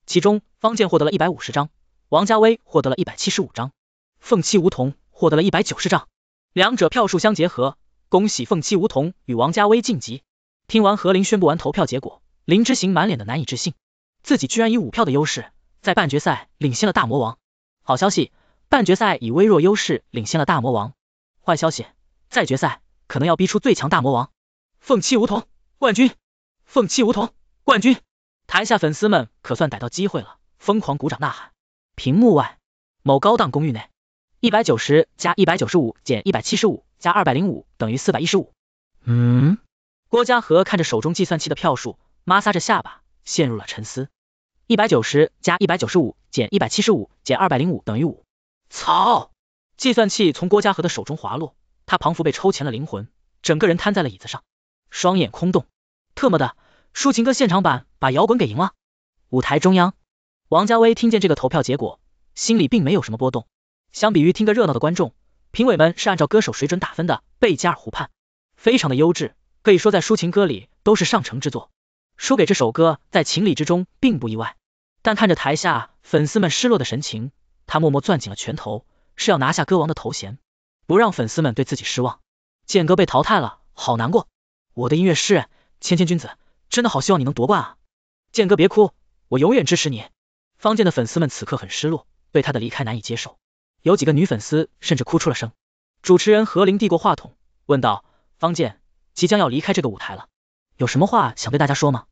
其中方健获得了一百五十张，王家威获得了一百七十五张，凤七梧桐获得了一百九十张。两者票数相结合，恭喜凤七梧桐与王家威晋级。听完何琳宣布完投票结果，林之行满脸的难以置信，自己居然以五票的优势，在半决赛领先了大魔王。好消息，半决赛以微弱优势领先了大魔王。坏消息，在决赛可能要逼出最强大魔王。凤七梧桐冠军，凤七梧桐冠军。台下粉丝们可算逮到机会了，疯狂鼓掌呐喊。屏幕外，某高档公寓内，一百九十加一百九十五减一百七十五加二百零五等于四百一十五。嗯。郭嘉禾看着手中计算器的票数，抹挲着下巴，陷入了沉思。一百九十加一百九十五减一百七十五减二百零五等于五。操！计算器从郭嘉禾的手中滑落，他仿佛被抽前了灵魂，整个人瘫在了椅子上，双眼空洞。特么的，抒情歌现场版把摇滚给赢了！舞台中央，王家威听见这个投票结果，心里并没有什么波动。相比于听个热闹的观众，评委们是按照歌手水准打分的。贝加尔湖畔，非常的优质。可以说，在抒情歌里都是上乘之作，输给这首歌在情理之中，并不意外。但看着台下粉丝们失落的神情，他默默攥紧了拳头，是要拿下歌王的头衔，不让粉丝们对自己失望。剑哥被淘汰了，好难过！我的音乐诗人谦谦君子，真的好希望你能夺冠啊！剑哥别哭，我永远支持你。方剑的粉丝们此刻很失落，对他的离开难以接受，有几个女粉丝甚至哭出了声。主持人何琳递过话筒，问道：“方剑。”即将要离开这个舞台了，有什么话想对大家说吗？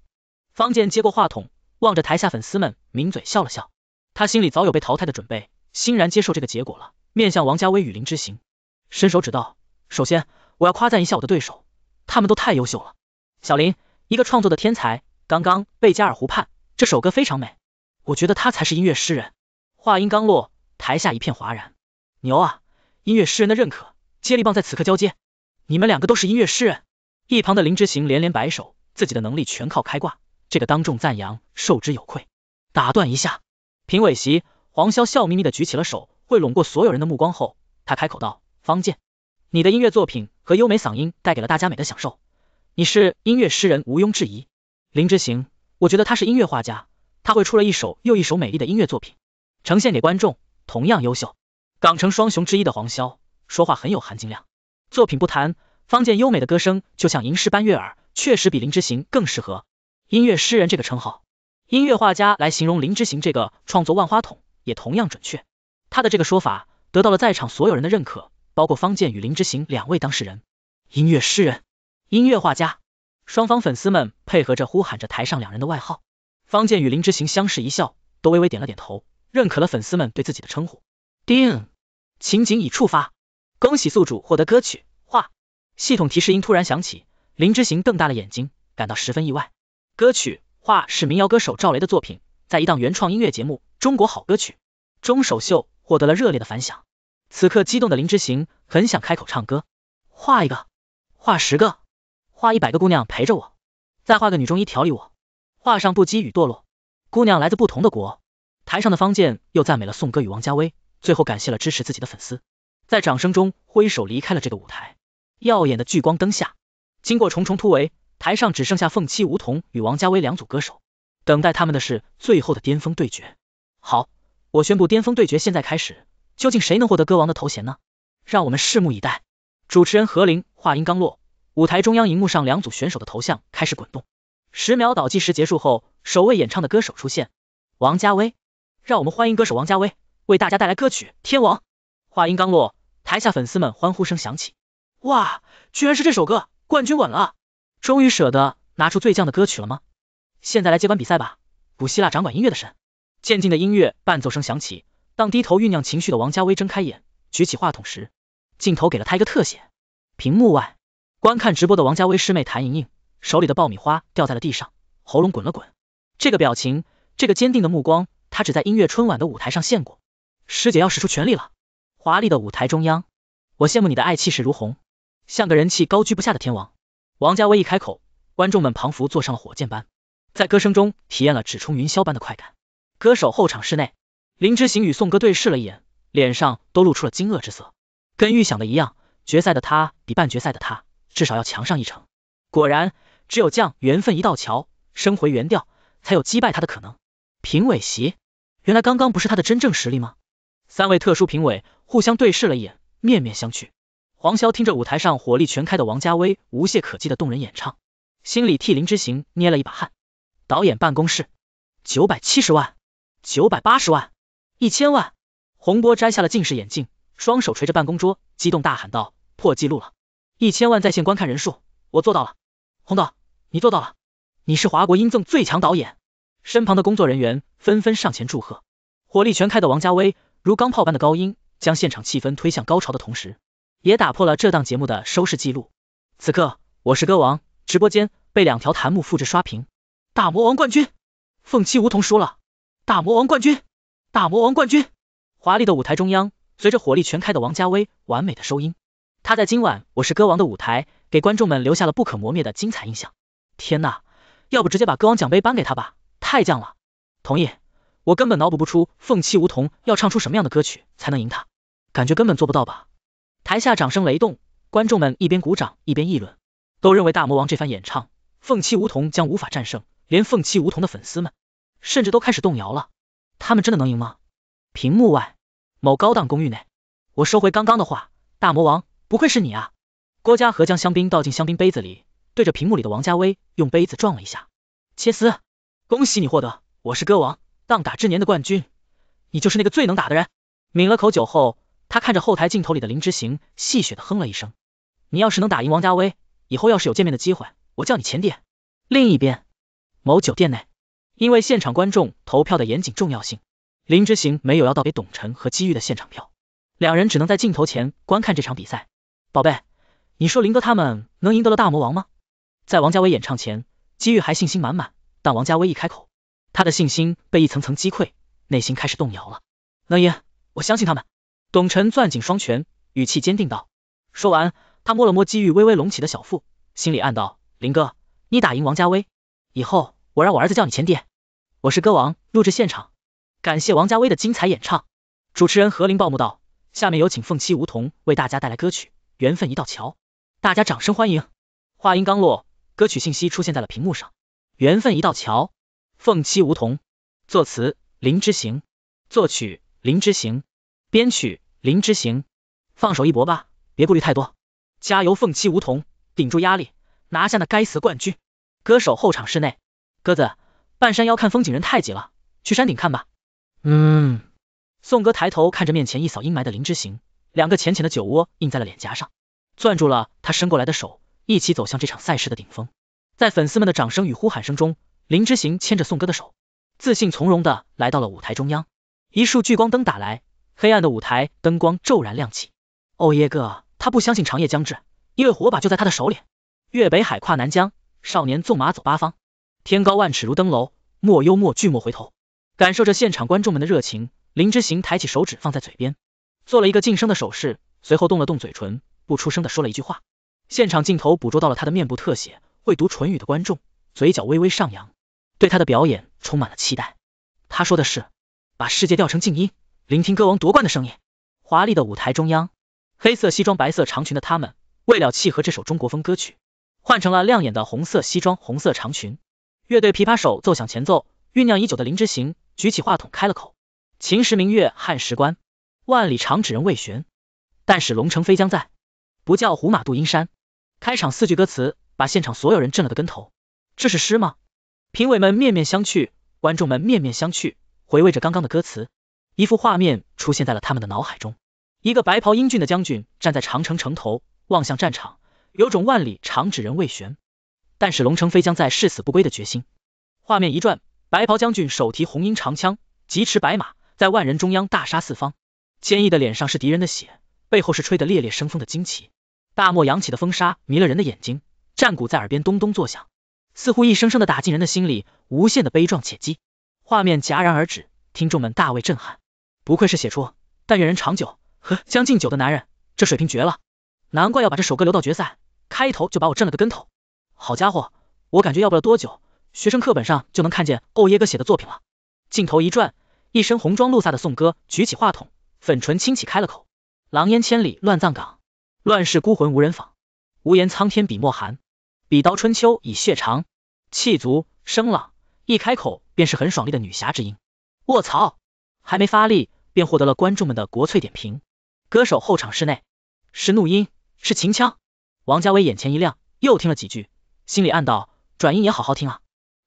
方健接过话筒，望着台下粉丝们，抿嘴笑了笑。他心里早有被淘汰的准备，欣然接受这个结果了。面向王家威与林之行，伸手指道：“首先，我要夸赞一下我的对手，他们都太优秀了。小林，一个创作的天才，刚刚贝加尔湖畔这首歌非常美，我觉得他才是音乐诗人。”话音刚落，台下一片哗然。牛啊！音乐诗人的认可，接力棒在此刻交接，你们两个都是音乐诗人。一旁的林之行连连摆手，自己的能力全靠开挂，这个当众赞扬，受之有愧。打断一下，评委席，黄潇笑眯眯的举起了手，汇拢过所有人的目光后，他开口道：“方健，你的音乐作品和优美嗓音带给了大家美的享受，你是音乐诗人，毋庸置疑。林之行，我觉得他是音乐画家，他会出了一首又一首美丽的音乐作品，呈现给观众，同样优秀。港城双雄之一的黄潇，说话很有含金量，作品不谈。”方健优美的歌声就像吟诗般悦耳，确实比林之行更适合音乐诗人这个称号。音乐画家来形容林之行这个创作万花筒也同样准确。他的这个说法得到了在场所有人的认可，包括方健与林之行两位当事人。音乐诗人、音乐画家，双方粉丝们配合着呼喊着台上两人的外号。方健与林之行相视一笑，都微微点了点头，认可了粉丝们对自己的称呼。定，情景已触发，恭喜宿主获得歌曲。系统提示音突然响起，林之行瞪大了眼睛，感到十分意外。歌曲《画》是民谣歌手赵雷的作品，在一档原创音乐节目《中国好歌曲》中首秀，获得了热烈的反响。此刻，激动的林之行很想开口唱歌，画一个，画十个，画一百个姑娘陪着我，再画个女中医调理我，画上不羁与堕落，姑娘来自不同的国。台上的方健又赞美了宋歌与王家威，最后感谢了支持自己的粉丝，在掌声中挥手离开了这个舞台。耀眼的聚光灯下，经过重重突围，台上只剩下凤七梧桐与王家威两组歌手，等待他们的是最后的巅峰对决。好，我宣布巅峰对决现在开始，究竟谁能获得歌王的头衔呢？让我们拭目以待。主持人何琳话音刚落，舞台中央荧幕上两组选手的头像开始滚动，十秒倒计时结束后，首位演唱的歌手出现，王家威。让我们欢迎歌手王家威为大家带来歌曲《天王》。话音刚落，台下粉丝们欢呼声响起。哇，居然是这首歌，冠军稳了！终于舍得拿出最犟的歌曲了吗？现在来接管比赛吧，古希腊掌管音乐的神。渐进的音乐伴奏声响起，当低头酝酿情绪的王家威睁开眼，举起话筒时，镜头给了他一个特写。屏幕外，观看直播的王家威师妹谭盈盈，手里的爆米花掉在了地上，喉咙滚了滚。这个表情，这个坚定的目光，她只在音乐春晚的舞台上现过。师姐要使出全力了！华丽的舞台中央，我羡慕你的爱，气势如虹。像个人气高居不下的天王，王家卫一开口，观众们彷佛坐上了火箭般，在歌声中体验了只冲云霄般的快感。歌手后场室内，林之行与宋歌对视了一眼，脸上都露出了惊愕之色。跟预想的一样，决赛的他比半决赛的他至少要强上一成。果然，只有将缘分一道桥，升回原调，才有击败他的可能。评委席，原来刚刚不是他的真正实力吗？三位特殊评委互相对视了一眼，面面相觑。黄潇听着舞台上火力全开的王家威无懈可击的动人演唱，心里替林之行捏了一把汗。导演办公室，九百七十万，九百八十万，一千万。洪波摘下了近视眼镜，双手捶着办公桌，激动大喊道：“破纪录了！一千万在线观看人数，我做到了！洪导，你做到了！你是华国音赠最强导演。”身旁的工作人员纷纷上前祝贺。火力全开的王家威，如钢炮般的高音，将现场气氛推向高潮的同时。也打破了这档节目的收视记录。此刻，我是歌王直播间被两条弹幕复制刷屏，大魔王冠军凤七梧桐输了，大魔王冠军，大魔王冠军。华丽的舞台中央，随着火力全开的王家威完美的收音，他在今晚我是歌王的舞台给观众们留下了不可磨灭的精彩印象。天呐，要不直接把歌王奖杯颁给他吧，太犟了。同意，我根本脑补不出凤七梧桐要唱出什么样的歌曲才能赢他，感觉根本做不到吧。台下掌声雷动，观众们一边鼓掌一边议论，都认为大魔王这番演唱，凤七梧桐将无法战胜。连凤七梧桐的粉丝们，甚至都开始动摇了。他们真的能赢吗？屏幕外，某高档公寓内，我收回刚刚的话，大魔王不愧是你啊！郭嘉和将香槟倒进香槟杯子里，对着屏幕里的王家威用杯子撞了一下。切斯，恭喜你获得我是歌王，当打之年的冠军，你就是那个最能打的人。抿了口酒后。他看着后台镜头里的林之行，戏谑的哼了一声。你要是能打赢王家威，以后要是有见面的机会，我叫你前爹。另一边，某酒店内，因为现场观众投票的严谨重要性，林之行没有要到给董晨和机遇的现场票，两人只能在镜头前观看这场比赛。宝贝，你说林哥他们能赢得了大魔王吗？在王家威演唱前，机遇还信心满满，但王家威一开口，他的信心被一层层击溃，内心开始动摇了。能赢，我相信他们。董晨攥紧双拳，语气坚定道：“说完，他摸了摸机遇微微隆起的小腹，心里暗道：林哥，你打赢王家威以后，我让我儿子叫你前爹。我是歌王，录制现场，感谢王家威的精彩演唱。主持人何林报幕道：下面有请凤栖梧桐为大家带来歌曲《缘分一道桥》，大家掌声欢迎。话音刚落，歌曲信息出现在了屏幕上：《缘分一道桥》，凤栖梧桐作词，林之行作曲，林之行编曲。”林之行，放手一搏吧，别顾虑太多，加油凤栖梧桐，顶住压力，拿下那该死冠军。歌手后场室内，鸽子，半山腰看风景人太挤了，去山顶看吧。嗯，宋哥抬头看着面前一扫阴霾的林之行，两个浅浅的酒窝印在了脸颊上，攥住了他伸过来的手，一起走向这场赛事的顶峰。在粉丝们的掌声与呼喊声中，林之行牵着宋哥的手，自信从容的来到了舞台中央，一束聚光灯打来。黑暗的舞台灯光骤然亮起，哦耶哥，他不相信长夜将至，因为火把就在他的手里。越北海，跨南疆，少年纵马走八方，天高万尺如登楼，莫幽默，莫回头。感受着现场观众们的热情，林之行抬起手指放在嘴边，做了一个噤声的手势，随后动了动嘴唇，不出声的说了一句话。现场镜头捕捉到了他的面部特写，会读唇语的观众嘴角微微上扬，对他的表演充满了期待。他说的是，把世界调成静音。聆听歌王夺冠的声音。华丽的舞台中央，黑色西装、白色长裙的他们，为了契合这首中国风歌曲，换成了亮眼的红色西装、红色长裙。乐队琵琶手奏响前奏，酝酿已久的《林之行》举起话筒开了口：“秦时明月汉时关，万里长征人未还。但使龙城飞将在，不教胡马度阴山。”开场四句歌词，把现场所有人震了个跟头。这是诗吗？评委们面面相觑，观众们面面相觑，回味着刚刚的歌词。一幅画面出现在了他们的脑海中：一个白袍英俊的将军站在长城城头，望向战场，有种万里长指人未悬，但是龙城飞将在誓死不归的决心。画面一转，白袍将军手提红缨长枪，疾驰白马，在万人中央大杀四方，坚毅的脸上是敌人的血，背后是吹得猎猎生风的旌旗，大漠扬起的风沙迷了人的眼睛，战鼓在耳边咚咚作响，似乎一声声的打进人的心里，无限的悲壮且激。画面戛然而止，听众们大为震撼。不愧是写出《但愿人长久》和《将进酒》的男人，这水平绝了！难怪要把这首歌留到决赛，开头就把我震了个跟头。好家伙，我感觉要不了多久，学生课本上就能看见欧耶哥写的作品了。镜头一转，一身红装露飒的颂歌举起话筒，粉唇轻启开了口：“狼烟千里乱葬岗，乱世孤魂无人访，无言苍天笔墨寒，笔刀春秋以血偿。”气足声朗，一开口便是很爽利的女侠之音。卧槽，还没发力。便获得了观众们的国粹点评。歌手后场室内是怒音，是秦腔。王家威眼前一亮，又听了几句，心里暗道转音也好好听。啊！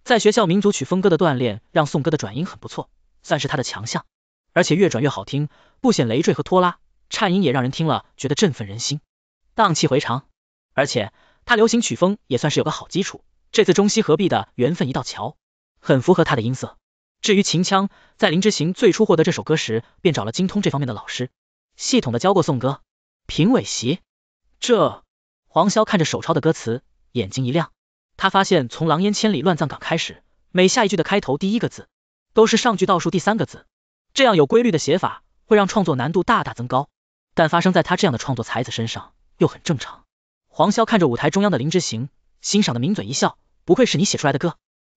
在学校民族曲风歌的锻炼，让宋歌的转音很不错，算是他的强项。而且越转越好听，不显累赘和拖拉，颤音也让人听了觉得振奋人心，荡气回肠。而且他流行曲风也算是有个好基础，这次中西合璧的缘分一道桥，很符合他的音色。至于秦腔，在林之行最初获得这首歌时，便找了精通这方面的老师，系统的教过颂歌。评委席，这黄潇看着手抄的歌词，眼睛一亮，他发现从狼烟千里乱葬岗开始，每下一句的开头第一个字，都是上句倒数第三个字，这样有规律的写法，会让创作难度大大增高，但发生在他这样的创作才子身上，又很正常。黄潇看着舞台中央的林之行，欣赏的抿嘴一笑，不愧是你写出来的歌。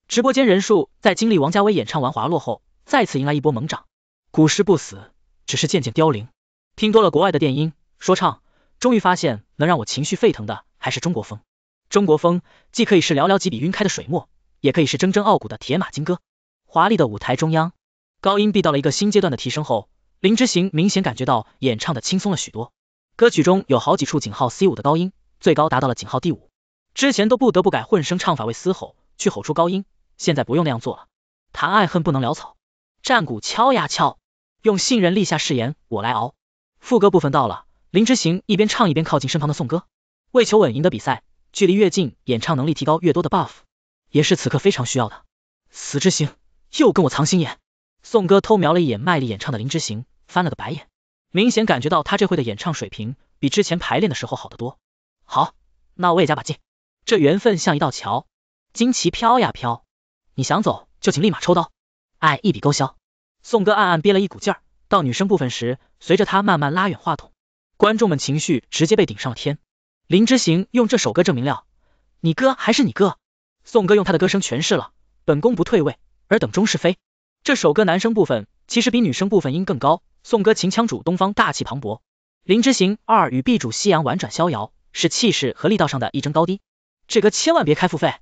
直播间人数在经历王家威演唱完滑落后，再次迎来一波猛涨。股市不死，只是渐渐凋零。听多了国外的电音说唱，终于发现能让我情绪沸腾的还是中国风。中国风既可以是寥寥几笔晕开的水墨，也可以是铮铮傲骨的铁马金戈。华丽的舞台中央，高音避到了一个新阶段的提升后，林之行明显感觉到演唱的轻松了许多。歌曲中有好几处井号 C 五的高音，最高达到了井号 D 五，之前都不得不改混声唱法为嘶吼，去吼出高音。现在不用那样做了，谈爱恨不能潦草。战鼓敲呀敲，用信任立下誓言，我来熬。副歌部分到了，林之行一边唱一边靠近身旁的宋歌，为求稳赢得比赛，距离越近，演唱能力提高越多的 buff 也是此刻非常需要的。死之行又跟我藏心眼，宋歌偷瞄了一眼卖力演唱的林之行，翻了个白眼，明显感觉到他这会的演唱水平比之前排练的时候好得多。好，那我也加把劲。这缘分像一道桥，旌旗飘呀飘。你想走就请立马抽刀，爱一笔勾销。宋哥暗暗憋了一股劲儿，到女生部分时，随着他慢慢拉远话筒，观众们情绪直接被顶上了天。林之行用这首歌证明了，你哥还是你哥。宋哥用他的歌声诠释了，本宫不退位，尔等终是妃”。这首歌男生部分其实比女生部分音更高，宋歌秦腔主东方大气磅礴，林之行二与 B 主夕阳婉转逍遥，是气势和力道上的一争高低。这歌千万别开付费，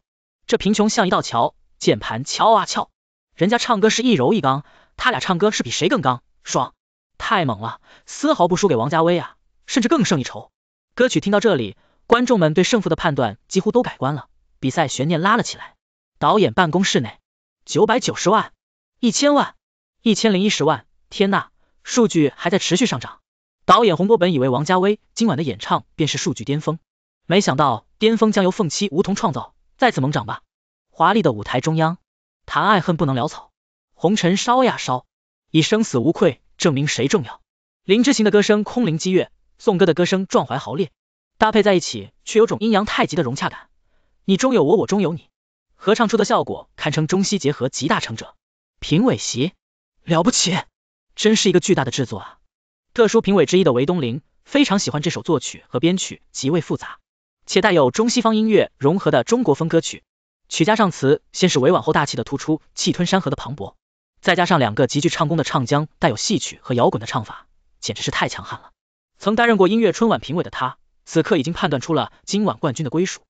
这贫穷像一道桥。键盘敲啊敲，人家唱歌是一柔一刚，他俩唱歌是比谁更刚，爽，太猛了，丝毫不输给王家威啊，甚至更胜一筹。歌曲听到这里，观众们对胜负的判断几乎都改观了，比赛悬念拉了起来。导演办公室内，九百九十万，一千万，一千零一十万，天呐，数据还在持续上涨。导演洪波本以为王家威今晚的演唱便是数据巅峰，没想到巅峰将由凤七梧桐创造，再次猛涨吧。华丽的舞台中央，谈爱恨不能潦草，红尘烧呀烧，以生死无愧证明谁重要。林志行的歌声空灵激越，宋歌的歌声壮怀豪烈，搭配在一起却有种阴阳太极的融洽感。你中有我，我中有你，合唱出的效果堪称中西结合集大成者。评委席，了不起，真是一个巨大的制作啊！特殊评委之一的韦东林非常喜欢这首作曲和编曲极为复杂且带有中西方音乐融合的中国风歌曲。曲家唱词先是委婉后大气的突出气吞山河的磅礴，再加上两个极具唱功的唱将，带有戏曲和摇滚的唱法，简直是太强悍了。曾担任过音乐春晚评委的他，此刻已经判断出了今晚冠军的归属，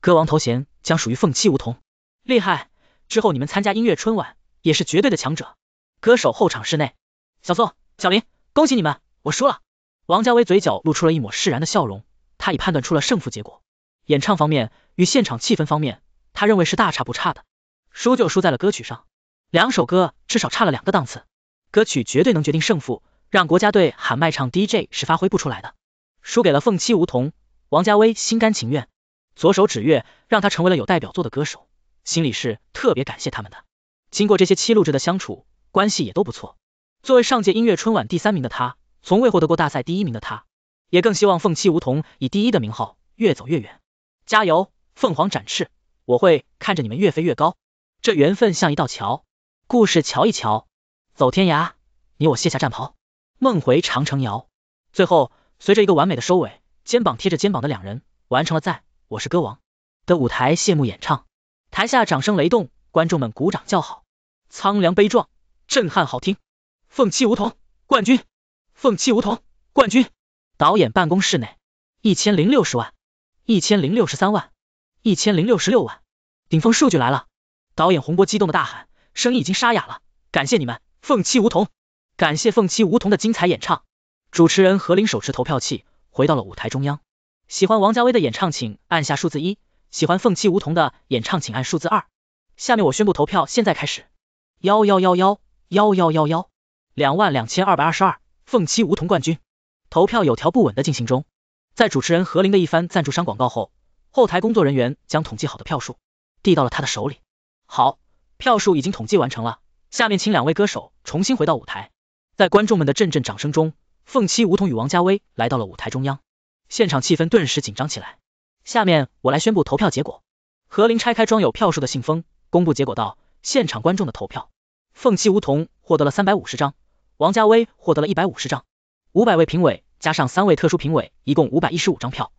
歌王头衔将属于凤七梧桐，厉害！之后你们参加音乐春晚也是绝对的强者。歌手候场室内，小宋、小林，恭喜你们，我输了。王家威嘴角露出了一抹释然的笑容，他已判断出了胜负结果。演唱方面与现场气氛方面。他认为是大差不差的，输就输在了歌曲上，两首歌至少差了两个档次，歌曲绝对能决定胜负，让国家队喊麦唱 DJ 是发挥不出来的，输给了凤七梧桐，王家威心甘情愿，左手指月让他成为了有代表作的歌手，心里是特别感谢他们的，经过这些期录制的相处，关系也都不错，作为上届音乐春晚第三名的他，从未获得过大赛第一名的他，也更希望凤七梧桐以第一的名号越走越远，加油，凤凰展翅。我会看着你们越飞越高，这缘分像一道桥，故事瞧一瞧，走天涯，你我卸下战袍，梦回长城谣。最后随着一个完美的收尾，肩膀贴着肩膀的两人完成了在我是歌王的舞台谢幕演唱，台下掌声雷动，观众们鼓掌叫好，苍凉悲壮，震撼好听。凤七梧桐冠军，凤七梧桐冠军。导演办公室内，一千零六十万，一千零六十三万。一千零六十六万，顶峰数据来了！导演洪波激动的大喊，声音已经沙哑了。感谢你们，凤七梧桐，感谢凤七梧桐的精彩演唱。主持人何琳手持投票器回到了舞台中央。喜欢王家威的演唱，请按下数字一；喜欢凤七梧桐的演唱，请按数字二。下面我宣布投票现在开始。幺幺幺幺幺幺幺幺，两万两千二百二十二，凤七梧桐冠军。投票有条不紊的进行中。在主持人何琳的一番赞助商广告后。后台工作人员将统计好的票数递到了他的手里。好，票数已经统计完成了，下面请两位歌手重新回到舞台。在观众们的阵阵掌声中，凤七梧桐与王家威来到了舞台中央，现场气氛顿时紧张起来。下面我来宣布投票结果。何琳拆开装有票数的信封，公布结果道：现场观众的投票，凤七梧桐获得了三百五十张，王家威获得了一百五十张，五百位评委加上三位特殊评委，一共五百一十五张票。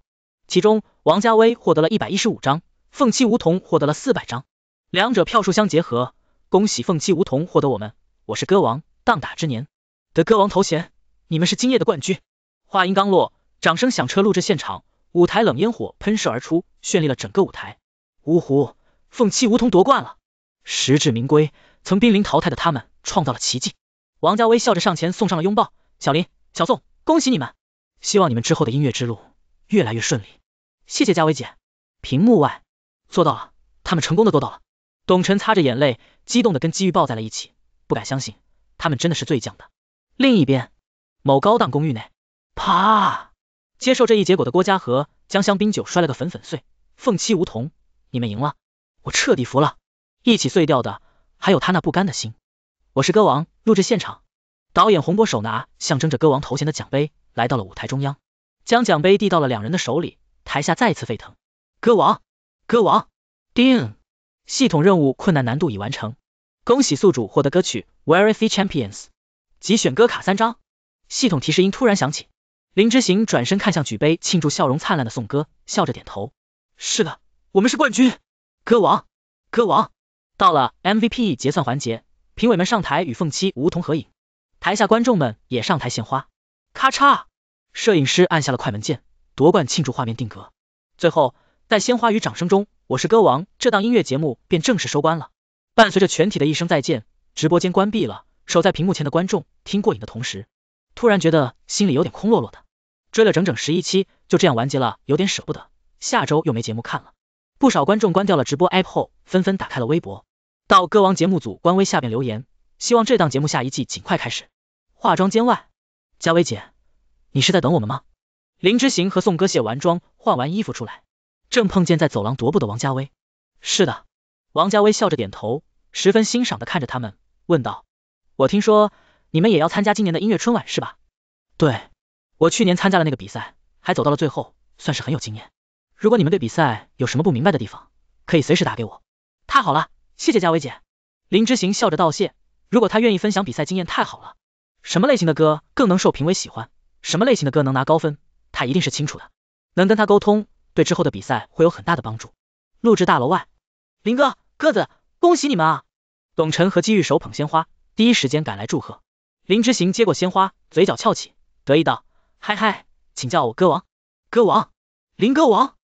其中，王家威获得了115张，凤七梧桐获得了400张，两者票数相结合，恭喜凤七梧桐获得我们我是歌王当打之年的歌王头衔，你们是今夜的冠军。话音刚落，掌声响彻录制现场，舞台冷烟火喷射而出，绚丽了整个舞台。呜呼，凤七梧桐夺冠了，实至名归，曾濒临淘汰的他们创造了奇迹。王家威笑着上前送上了拥抱，小林、小宋，恭喜你们，希望你们之后的音乐之路越来越顺利。谢谢嘉伟姐。屏幕外，做到了，他们成功的做到了。董晨擦着眼泪，激动的跟机遇抱在了一起，不敢相信，他们真的是最犟的。另一边，某高档公寓内，啪！接受这一结果的郭嘉禾将香槟酒摔了个粉粉碎。凤栖梧桐，你们赢了，我彻底服了。一起碎掉的，还有他那不甘的心。我是歌王，录制现场，导演洪波手拿象征着歌王头衔的奖杯，来到了舞台中央，将奖杯递到了两人的手里。台下再次沸腾，歌王，歌王，叮，系统任务困难难度已完成，恭喜宿主获得歌曲 Very Few Champions，即选歌卡三张。系统提示音突然响起，林之行转身看向举杯庆祝、笑容灿烂的宋歌，笑着点头。是的，我们是冠军，歌王，歌王。到了 MVP 结算环节，评委们上台与凤七、梧桐合影，台下观众们也上台献花，咔嚓，摄影师按下了快门键。夺冠庆祝画面定格，最后在鲜花与掌声中，我是歌王这档音乐节目便正式收官了。伴随着全体的一声再见，直播间关闭了，守在屏幕前的观众听过瘾的同时，突然觉得心里有点空落落的。追了整整十一期，就这样完结了，有点舍不得。下周又没节目看了，不少观众关掉了直播 app 后，纷纷打开了微博，到歌王节目组官微下面留言，希望这档节目下一季尽快开始。化妆间外，嘉薇姐，你是在等我们吗？林之行和宋歌卸完妆、换完衣服出来，正碰见在走廊踱步的王家威。是的，王家威笑着点头，十分欣赏的看着他们，问道：“我听说你们也要参加今年的音乐春晚是吧？”“对，我去年参加了那个比赛，还走到了最后，算是很有经验。如果你们对比赛有什么不明白的地方，可以随时打给我。”“太好了，谢谢家威姐。”林之行笑着道谢。如果他愿意分享比赛经验，太好了。什么类型的歌更能受评委喜欢？什么类型的歌能拿高分？他一定是清楚的，能跟他沟通，对之后的比赛会有很大的帮助。录制大楼外，林哥，鸽子，恭喜你们！啊！董晨和姬玉手捧鲜花，第一时间赶来祝贺。林之行接过鲜花，嘴角翘起，得意道：嗨嗨，请叫我歌王，歌王，林歌王。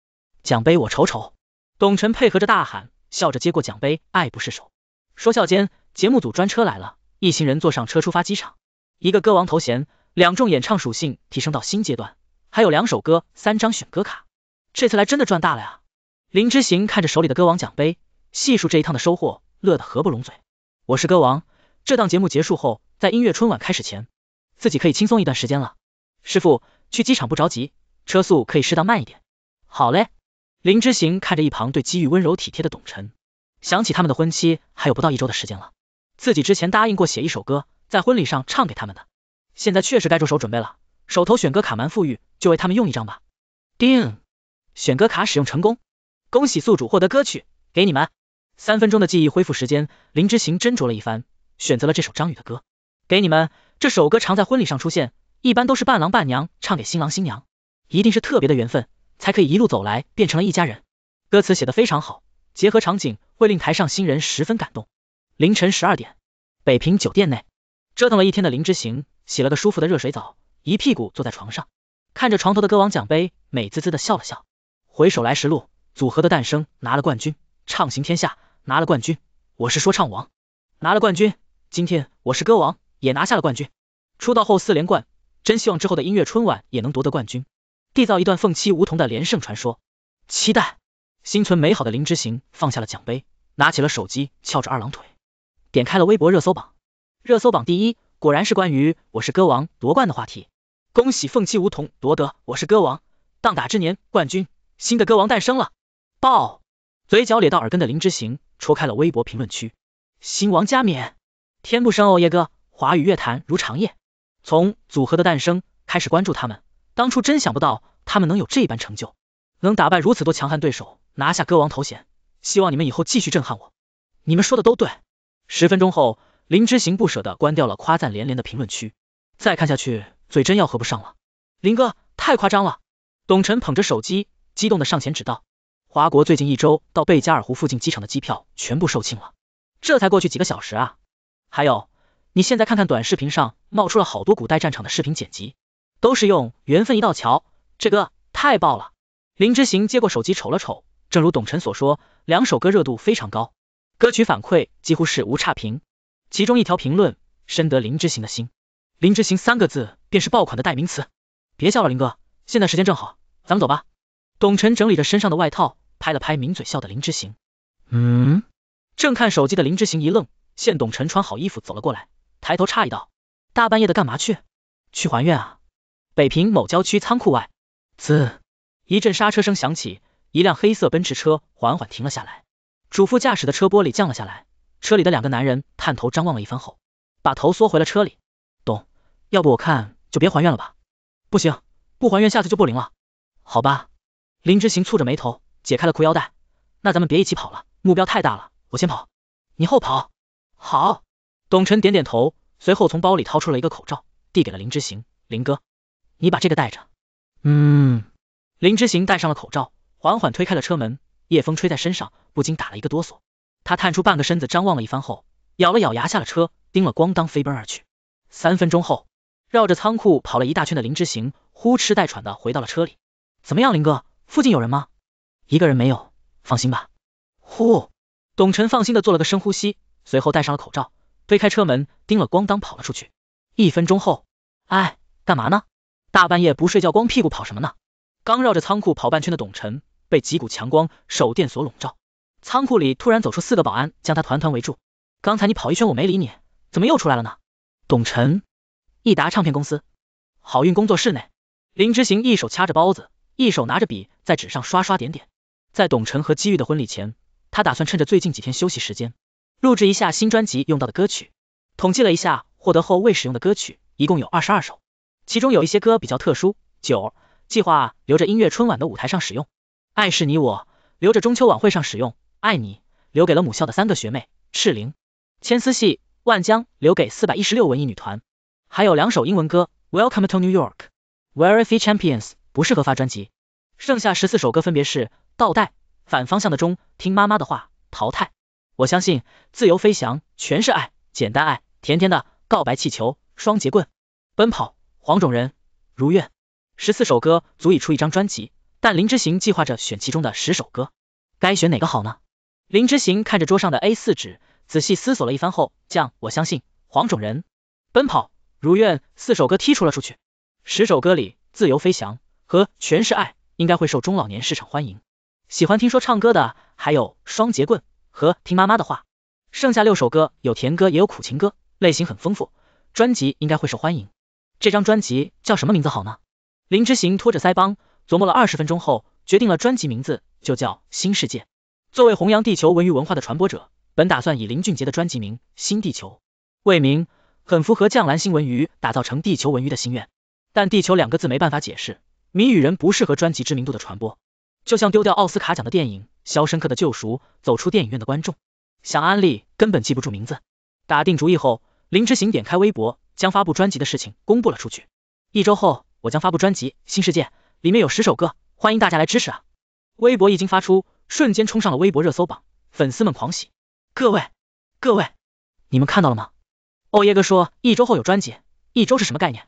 奖杯我瞅瞅。董晨配合着大喊，笑着接过奖杯，爱不释手。说笑间，节目组专车来了，一行人坐上车出发机场。一个歌王头衔，两重演唱属性提升到新阶段。还有两首歌，三张选歌卡，这次来真的赚大了呀！林之行看着手里的歌王奖杯，细数这一趟的收获，乐得合不拢嘴。我是歌王，这档节目结束后，在音乐春晚开始前，自己可以轻松一段时间了。师傅，去机场不着急，车速可以适当慢一点。好嘞。林之行看着一旁对机遇温柔体贴的董晨，想起他们的婚期还有不到一周的时间了，自己之前答应过写一首歌，在婚礼上唱给他们的，现在确实该着手准备了。手头选歌卡蛮富裕，就为他们用一张吧。定，选歌卡使用成功，恭喜宿主获得歌曲，给你们三分钟的记忆恢复时间。林之行斟酌了一番，选择了这首张宇的歌，给你们。这首歌常在婚礼上出现，一般都是伴郎伴娘唱给新郎新娘，一定是特别的缘分，才可以一路走来变成了一家人。歌词写的非常好，结合场景会令台上新人十分感动。凌晨十二点，北平酒店内，折腾了一天的林之行洗了个舒服的热水澡。一屁股坐在床上，看着床头的歌王奖杯，美滋滋的笑了笑。回首来时路，组合的诞生拿了冠军，唱行天下拿了冠军，我是说唱王拿了冠军，今天我是歌王也拿下了冠军，出道后四连冠，真希望之后的音乐春晚也能夺得冠军，缔造一段凤栖梧桐的连胜传说。期待。心存美好的林之行放下了奖杯，拿起了手机，翘着二郎腿，点开了微博热搜榜，热搜榜第一果然是关于我是歌王夺冠的话题。恭喜凤栖梧桐夺得我是歌王当打之年冠军，新的歌王诞生了！爆，嘴角咧到耳根的林之行戳开了微博评论区，新王加冕，天不生哦叶哥，华语乐坛如长夜。从组合的诞生开始关注他们，当初真想不到他们能有这般成就，能打败如此多强悍对手，拿下歌王头衔。希望你们以后继续震撼我，你们说的都对。十分钟后，林之行不舍的关掉了夸赞连连的评论区，再看下去。嘴真要合不上了，林哥太夸张了。董晨捧着手机，激动的上前指道，华国最近一周到贝加尔湖附近机场的机票全部售罄了，这才过去几个小时啊。还有，你现在看看短视频上冒出了好多古代战场的视频剪辑，都是用缘分一道桥，这歌太爆了。林之行接过手机瞅了瞅，正如董晨所说，两首歌热度非常高，歌曲反馈几乎是无差评，其中一条评论深得林之行的心。林之行三个字便是爆款的代名词，别笑了，林哥，现在时间正好，咱们走吧。董晨整理着身上的外套，拍了拍抿嘴笑的林之行。嗯，正看手机的林之行一愣，见董晨穿好衣服走了过来，抬头诧异道：“大半夜的干嘛去？去还愿啊？”北平某郊区仓库外，滋，一阵刹车声响起，一辆黑色奔驰车缓缓停了下来，主副驾驶的车玻璃降了下来，车里的两个男人探头张望了一番后，把头缩回了车里。要不我看就别还愿了吧，不行，不还愿下次就不灵了，好吧。林之行蹙着眉头，解开了裤腰带。那咱们别一起跑了，目标太大了，我先跑，你后跑。好。董晨点点头，随后从包里掏出了一个口罩，递给了林之行，林哥，你把这个戴着。嗯。林之行戴上了口罩，缓缓推开了车门，夜风吹在身上，不禁打了一个哆嗦。他探出半个身子张望了一番后，咬了咬牙下了车，盯了咣当飞奔而去。三分钟后。绕着仓库跑了一大圈的林之行，呼哧带喘的回到了车里。怎么样，林哥，附近有人吗？一个人没有，放心吧。呼，董晨放心的做了个深呼吸，随后戴上了口罩，推开车门，叮了咣当跑了出去。一分钟后，哎，干嘛呢？大半夜不睡觉，光屁股跑什么呢？刚绕着仓库跑半圈的董晨，被几股强光手电所笼罩，仓库里突然走出四个保安，将他团团围住。刚才你跑一圈我没理你，怎么又出来了呢？董晨。益达唱片公司，好运工作室内，林之行一手掐着包子，一手拿着笔在纸上刷刷点点。在董晨和机遇的婚礼前，他打算趁着最近几天休息时间，录制一下新专辑用到的歌曲。统计了一下，获得后未使用的歌曲一共有二十二首，其中有一些歌比较特殊，九计划留着音乐春晚的舞台上使用，爱是你我留着中秋晚会上使用，爱你留给了母校的三个学妹，赤灵千丝戏》万江留给四百一十六文艺女团。还有两首英文歌，Welcome to New York，Very Few Champions 不适合发专辑。剩下十四首歌分别是倒带、反方向的钟、听妈妈的话、淘汰、我相信、自由飞翔、全是爱、简单爱、甜甜的、告白气球、双截棍、奔跑、黄种人、如愿。十四首歌足以出一张专辑，但林之行计划着选其中的十首歌，该选哪个好呢？林之行看着桌上的 A4 纸，仔细思索了一番后，将我相信、黄种人、奔跑。如愿，四首歌剔除了出去，十首歌里，自由飞翔和全是爱应该会受中老年市场欢迎，喜欢听说唱歌的还有双截棍和听妈妈的话，剩下六首歌有甜歌也有苦情歌，类型很丰富，专辑应该会受欢迎。这张专辑叫什么名字好呢？林之行拖着腮帮琢磨了二十分钟后，决定了专辑名字就叫新世界。作为弘扬地球文娱文化的传播者，本打算以林俊杰的专辑名新地球为名。很符合降蓝新文鱼打造成地球文娱的心愿，但地球两个字没办法解释，谜语人不适合专辑知名度的传播，就像丢掉奥斯卡奖的电影《肖申克的救赎》，走出电影院的观众想安利根本记不住名字。打定主意后，林之行点开微博，将发布专辑的事情公布了出去。一周后，我将发布专辑《新世界》，里面有十首歌，欢迎大家来支持啊！微博一经发出，瞬间冲上了微博热搜榜，粉丝们狂喜。各位，各位，你们看到了吗？欧耶哥说，一周后有专辑，一周是什么概念？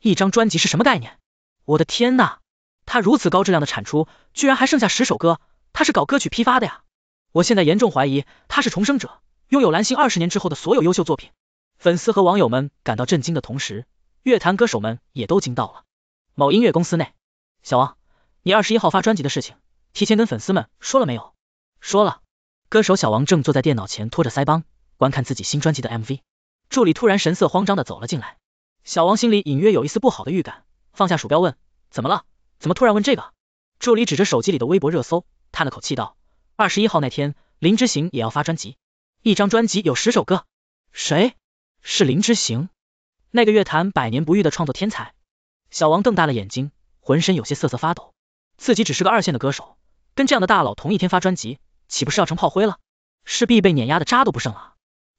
一张专辑是什么概念？我的天呐，他如此高质量的产出，居然还剩下十首歌，他是搞歌曲批发的呀！我现在严重怀疑他是重生者，拥有蓝星二十年之后的所有优秀作品。粉丝和网友们感到震惊的同时，乐坛歌手们也都惊到了。某音乐公司内，小王，你二十一号发专辑的事情，提前跟粉丝们说了没有？说了。歌手小王正坐在电脑前，拖着腮帮，观看自己新专辑的 MV。助理突然神色慌张的走了进来，小王心里隐约有一丝不好的预感，放下鼠标问：“怎么了？怎么突然问这个？”助理指着手机里的微博热搜，叹了口气道：“二十一号那天，林之行也要发专辑，一张专辑有十首歌。”谁？是林之行，那个乐坛百年不遇的创作天才。小王瞪大了眼睛，浑身有些瑟瑟发抖，自己只是个二线的歌手，跟这样的大佬同一天发专辑，岂不是要成炮灰了？势必被碾压的渣都不剩。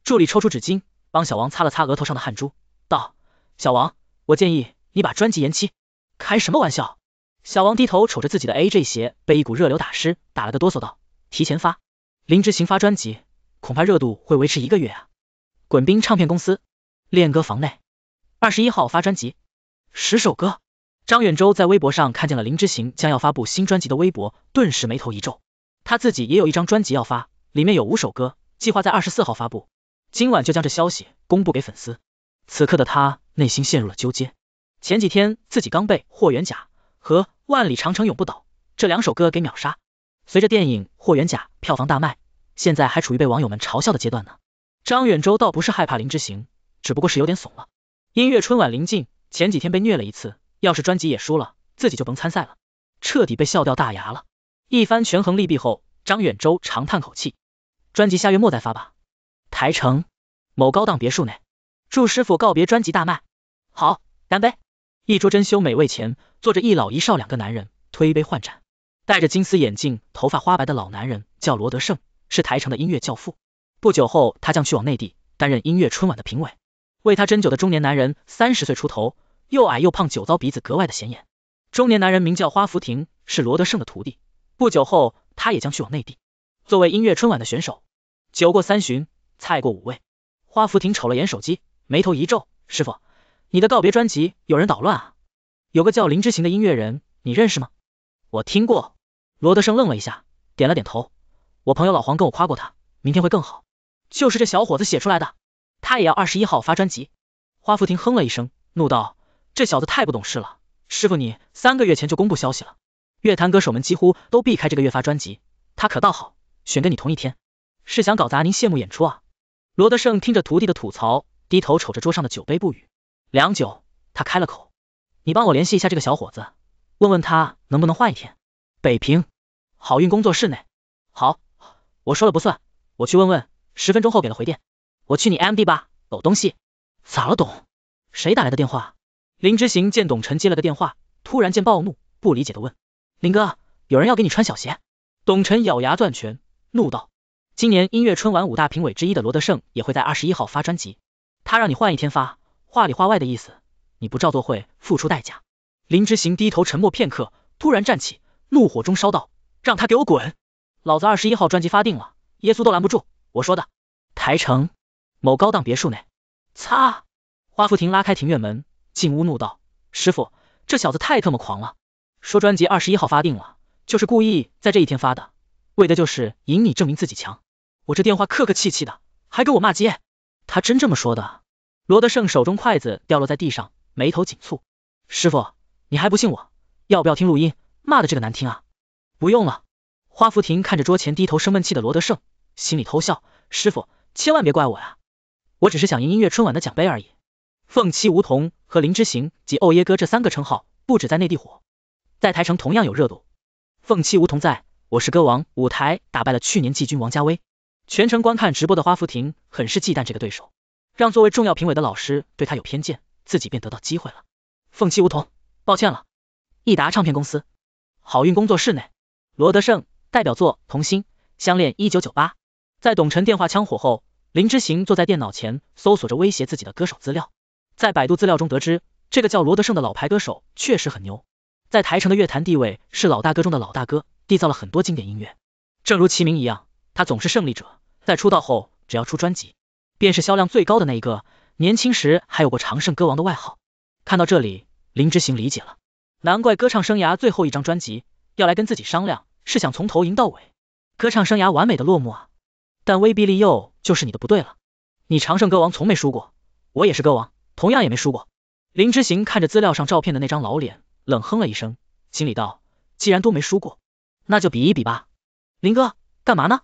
助理抽出纸巾。帮小王擦了擦额头上的汗珠，道：“小王，我建议你把专辑延期。”开什么玩笑？小王低头瞅着自己的 A J 鞋被一股热流打湿，打了个哆嗦，道：“提前发，林之行发专辑，恐怕热度会维持一个月啊。”滚冰唱片公司，练歌房内，二十一号发专辑，十首歌。张远洲在微博上看见了林之行将要发布新专辑的微博，顿时眉头一皱。他自己也有一张专辑要发，里面有五首歌，计划在二十四号发布。今晚就将这消息公布给粉丝。此刻的他内心陷入了纠结。前几天自己刚被霍元甲和万里长城永不倒这两首歌给秒杀。随着电影霍元甲票房大卖，现在还处于被网友们嘲笑的阶段呢。张远洲倒不是害怕林之行，只不过是有点怂了。音乐春晚临近，前几天被虐了一次，要是专辑也输了，自己就甭参赛了，彻底被笑掉大牙了。一番权衡利弊后，张远洲长叹口气，专辑下月末再发吧。台城某高档别墅内，祝师傅告别专辑大卖，好，干杯！一桌珍馐美味前，坐着一老一少两个男人，推杯换盏。戴着金丝眼镜、头发花白的老男人叫罗德胜，是台城的音乐教父。不久后，他将去往内地担任音乐春晚的评委。为他斟酒的中年男人三十岁出头，又矮又胖，酒糟鼻子格外的显眼。中年男人名叫花福亭，是罗德胜的徒弟。不久后，他也将去往内地，作为音乐春晚的选手。酒过三巡。菜过五味。花福亭瞅了眼手机，眉头一皱：“师傅，你的告别专辑有人捣乱啊？有个叫林之行的音乐人，你认识吗？”“我听过。”罗德生愣了一下，点了点头：“我朋友老黄跟我夸过他，明天会更好，就是这小伙子写出来的。他也要二十一号发专辑。”花福亭哼了一声，怒道：“这小子太不懂事了，师傅你三个月前就公布消息了，乐坛歌手们几乎都避开这个月发专辑，他可倒好，选跟你同一天，是想搞砸您谢幕演出啊？”罗德胜听着徒弟的吐槽，低头瞅着桌上的酒杯不语，良久，他开了口：“你帮我联系一下这个小伙子，问问他能不能换一天。”北平好运工作室内，好，我说了不算，我去问问，十分钟后给了回电，我去你 M D 吧，狗东西，咋了董？谁打来的电话？林之行见董晨接了个电话，突然见暴怒，不理解的问：“林哥，有人要给你穿小鞋？”董晨咬牙攥拳，怒道。今年音乐春晚五大评委之一的罗德胜也会在二十一号发专辑，他让你换一天发，话里话外的意思，你不照做会付出代价。林之行低头沉默片刻，突然站起，怒火中烧道：“让他给我滚，老子二十一号专辑发定了，耶稣都拦不住，我说的。”台城某高档别墅内，擦，花福亭拉开庭院门，进屋怒道：“师傅，这小子太特么狂了，说专辑二十一号发定了，就是故意在这一天发的。”为的就是引你证明自己强，我这电话客客气气的，还给我骂街，他真这么说的？罗德胜手中筷子掉落在地上，眉头紧蹙。师傅，你还不信我？要不要听录音？骂的这个难听啊！不用了。花福亭看着桌前低头生闷气的罗德胜，心里偷笑。师傅，千万别怪我呀，我只是想赢音乐春晚的奖杯而已。凤七梧桐和林之行及欧耶哥这三个称号，不止在内地火，在台城同样有热度。凤七梧桐在。我是歌王，舞台打败了去年季军王家威。全程观看直播的花福亭很是忌惮这个对手，让作为重要评委的老师对他有偏见，自己便得到机会了。凤七梧桐，抱歉了。益达唱片公司，好运工作室内，罗德胜代表作《童心相恋》一九九八。在董晨电话枪火后，林之行坐在电脑前搜索着威胁自己的歌手资料，在百度资料中得知，这个叫罗德胜的老牌歌手确实很牛，在台城的乐坛地位是老大哥中的老大哥。缔造了很多经典音乐，正如其名一样，他总是胜利者。在出道后，只要出专辑，便是销量最高的那一个。年轻时还有过“长盛歌王”的外号。看到这里，林之行理解了，难怪歌唱生涯最后一张专辑要来跟自己商量，是想从头赢到尾，歌唱生涯完美的落幕啊！但威逼利诱就是你的不对了，你长盛歌王从没输过，我也是歌王，同样也没输过。林之行看着资料上照片的那张老脸，冷哼了一声，心里道：既然都没输过。那就比一比吧，林哥，干嘛呢？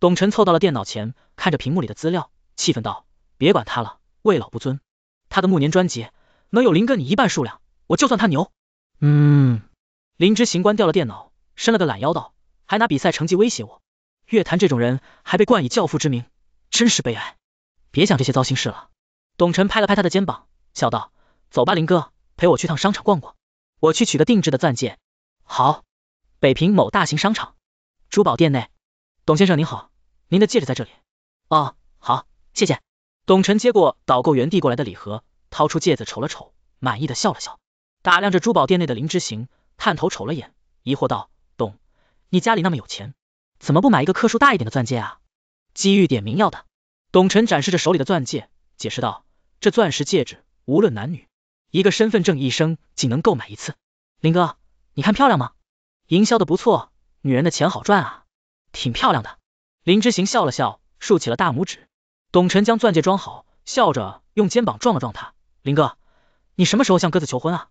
董晨凑到了电脑前，看着屏幕里的资料，气愤道：“别管他了，为老不尊。他的暮年专辑能有林哥你一半数量，我就算他牛。”嗯。林之行关掉了电脑，伸了个懒腰道：“还拿比赛成绩威胁我，乐坛这种人还被冠以教父之名，真是悲哀。别想这些糟心事了。”董晨拍了拍他的肩膀，笑道：“走吧，林哥，陪我去趟商场逛逛，我去取个定制的钻戒。”好。北平某大型商场珠宝店内，董先生您好，您的戒指在这里。哦，好，谢谢。董晨接过导购员递过来的礼盒，掏出戒指瞅了瞅，满意的笑了笑，打量着珠宝店内的林之行，探头瞅了眼，疑惑道：“董，你家里那么有钱，怎么不买一个克数大一点的钻戒啊？”机遇点名要的。董晨展示着手里的钻戒，解释道：“这钻石戒指，无论男女，一个身份证一生仅能购买一次。”林哥，你看漂亮吗？营销的不错，女人的钱好赚啊，挺漂亮的。林之行笑了笑，竖起了大拇指。董晨将钻戒装好，笑着用肩膀撞了撞他。林哥，你什么时候向鸽子求婚啊？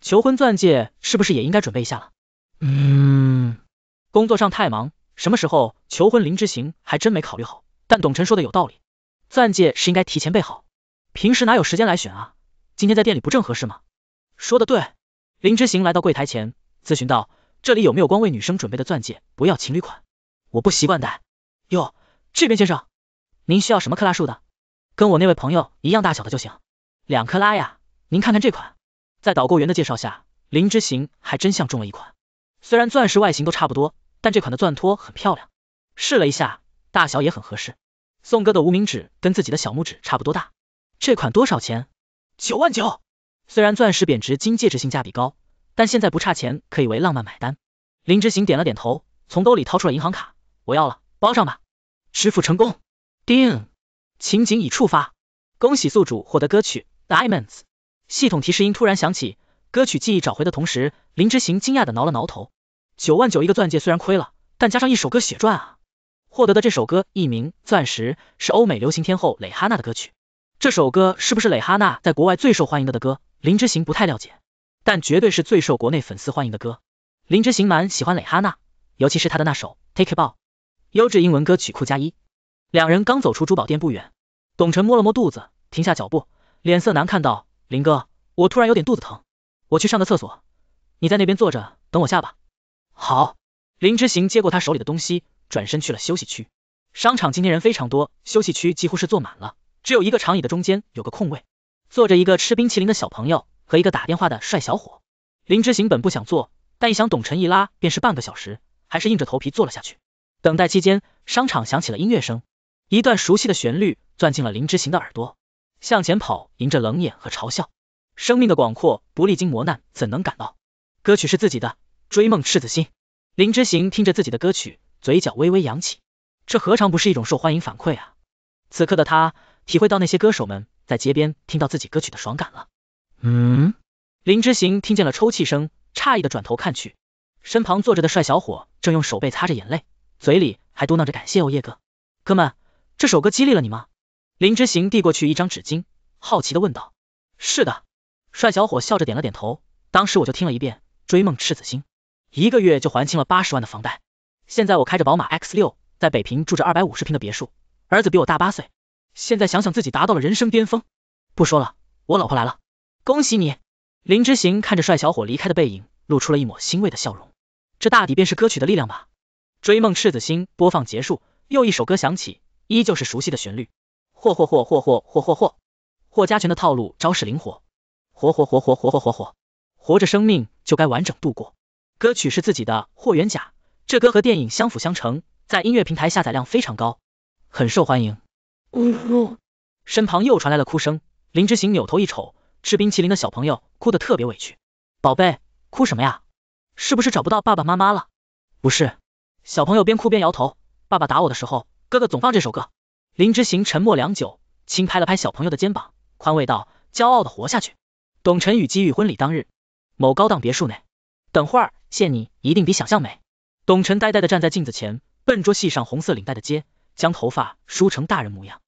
求婚钻戒是不是也应该准备一下了？嗯，工作上太忙，什么时候求婚林之行还真没考虑好。但董晨说的有道理，钻戒是应该提前备好，平时哪有时间来选啊？今天在店里不正合适吗？说的对。林之行来到柜台前，咨询道。这里有没有光为女生准备的钻戒？不要情侣款，我不习惯戴。哟，这边先生，您需要什么克拉数的？跟我那位朋友一样大小的就行，两克拉呀。您看看这款，在导购员的介绍下，林之行还真像中了一款。虽然钻石外形都差不多，但这款的钻托很漂亮，试了一下，大小也很合适。宋哥的无名指跟自己的小拇指差不多大，这款多少钱？九万九，虽然钻石贬值，金戒指性价比高。但现在不差钱，可以为浪漫买单。林之行点了点头，从兜里掏出了银行卡，我要了，包上吧。支付成功，定，情景已触发，恭喜宿主获得歌曲 Diamonds。系统提示音突然响起，歌曲记忆找回的同时，林之行惊讶的挠了挠头。九万九一个钻戒虽然亏了，但加上一首歌血赚啊！获得的这首歌，艺名钻石，是欧美流行天后蕾哈娜的歌曲。这首歌是不是蕾哈娜在国外最受欢迎的的歌？林之行不太了解。但绝对是最受国内粉丝欢迎的歌。林之行蛮喜欢蕾哈娜，尤其是她的那首 Take It b a c 优质英文歌曲库加一。两人刚走出珠宝店不远，董晨摸了摸肚子，停下脚步，脸色难看道：“林哥，我突然有点肚子疼，我去上个厕所，你在那边坐着等我下吧。”好。林之行接过他手里的东西，转身去了休息区。商场今天人非常多，休息区几乎是坐满了，只有一个长椅的中间有个空位，坐着一个吃冰淇淋的小朋友。和一个打电话的帅小伙，林之行本不想坐，但一想董晨一拉便是半个小时，还是硬着头皮坐了下去。等待期间，商场响起了音乐声，一段熟悉的旋律钻进了林之行的耳朵。向前跑，迎着冷眼和嘲笑，生命的广阔不历经磨难怎能感到？歌曲是自己的，追梦赤子心。林之行听着自己的歌曲，嘴角微微扬起，这何尝不是一种受欢迎反馈啊？此刻的他体会到那些歌手们在街边听到自己歌曲的爽感了。嗯，林之行听见了抽泣声，诧异的转头看去，身旁坐着的帅小伙正用手背擦着眼泪，嘴里还嘟囔着感谢哦叶哥。哥们，这首歌激励了你吗？林之行递过去一张纸巾，好奇的问道。是的，帅小伙笑着点了点头。当时我就听了一遍《追梦赤子心》，一个月就还清了八十万的房贷，现在我开着宝马 X 六，在北平住着二百五十平的别墅，儿子比我大八岁，现在想想自己达到了人生巅峰。不说了，我老婆来了。恭喜你，林之行看着帅小伙离开的背影，露出了一抹欣慰的笑容。这大抵便是歌曲的力量吧。追梦赤子心播放结束，又一首歌响起，依旧是熟悉的旋律。嚯嚯嚯嚯嚯嚯嚯嚯，霍家拳的套路，招式灵活。活活活活活活活，活着生命就该完整度过。歌曲是自己的霍元甲，这歌和电影相辅相成，在音乐平台下载量非常高，很受欢迎。呜呼！身旁又传来了哭声，林之行扭头一瞅。吃冰淇淋的小朋友哭得特别委屈，宝贝，哭什么呀？是不是找不到爸爸妈妈了？不是，小朋友边哭边摇头。爸爸打我的时候，哥哥总放这首歌。林之行沉默良久，轻拍了拍小朋友的肩膀，宽慰道：骄傲的活下去。董晨与机遇婚礼当日，某高档别墅内，等会儿见你一定比想象美。董晨呆呆的站在镜子前，笨拙系上红色领带的结，将头发梳成大人模样，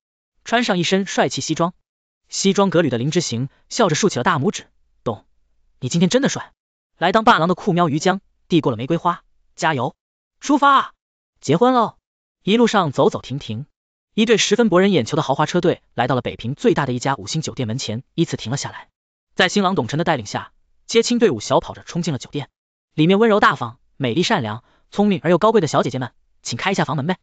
穿上一身帅气西装。西装革履的林之行笑着竖起了大拇指，懂，你今天真的帅。来当伴郎的酷喵于江递过了玫瑰花，加油，出发，结婚喽！一路上走走停停，一队十分博人眼球的豪华车队来到了北平最大的一家五星酒店门前，依次停了下来。在新郎董晨的带领下，接亲队伍小跑着冲进了酒店。里面温柔大方、美丽善良、聪明而又高贵的小姐姐们，请开一下房门呗。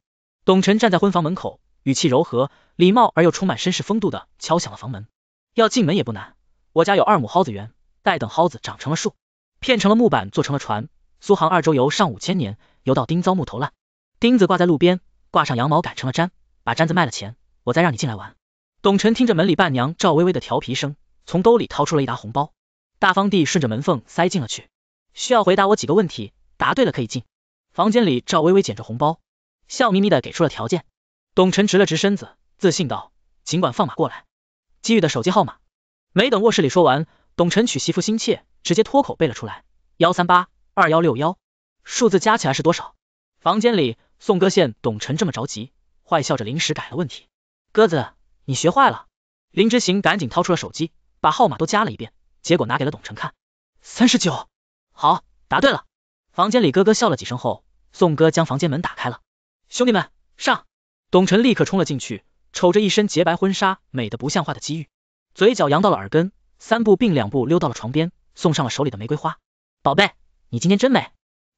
董晨站在婚房门口。语气柔和、礼貌而又充满绅士风度的敲响了房门，要进门也不难，我家有二亩蒿子园，待等蒿子长成了树，片成了木板，做成了船，苏杭二周游上五千年，游到钉遭木头烂，钉子挂在路边，挂上羊毛改成了毡，把毡子卖了钱，我再让你进来玩。董晨听着门里伴娘赵薇薇的调皮声，从兜里掏出了一沓红包，大方地顺着门缝塞进了去。需要回答我几个问题，答对了可以进。房间里赵薇薇捡着红包，笑眯眯的给出了条件。董晨直了直身子，自信道：“尽管放马过来。”姬玉的手机号码，没等卧室里说完，董晨娶媳妇心切，直接脱口背了出来：幺三八二幺六幺，数字加起来是多少？房间里，宋哥见董晨这么着急，坏笑着临时改了问题：“鸽子，你学坏了。”林之行赶紧掏出了手机，把号码都加了一遍，结果拿给了董晨看。三十九，好，答对了。房间里咯咯笑了几声后，宋哥将房间门打开了。兄弟们，上！董晨立刻冲了进去，瞅着一身洁白婚纱、美得不像话的姬玉，嘴角扬到了耳根，三步并两步溜到了床边，送上了手里的玫瑰花。宝贝，你今天真美。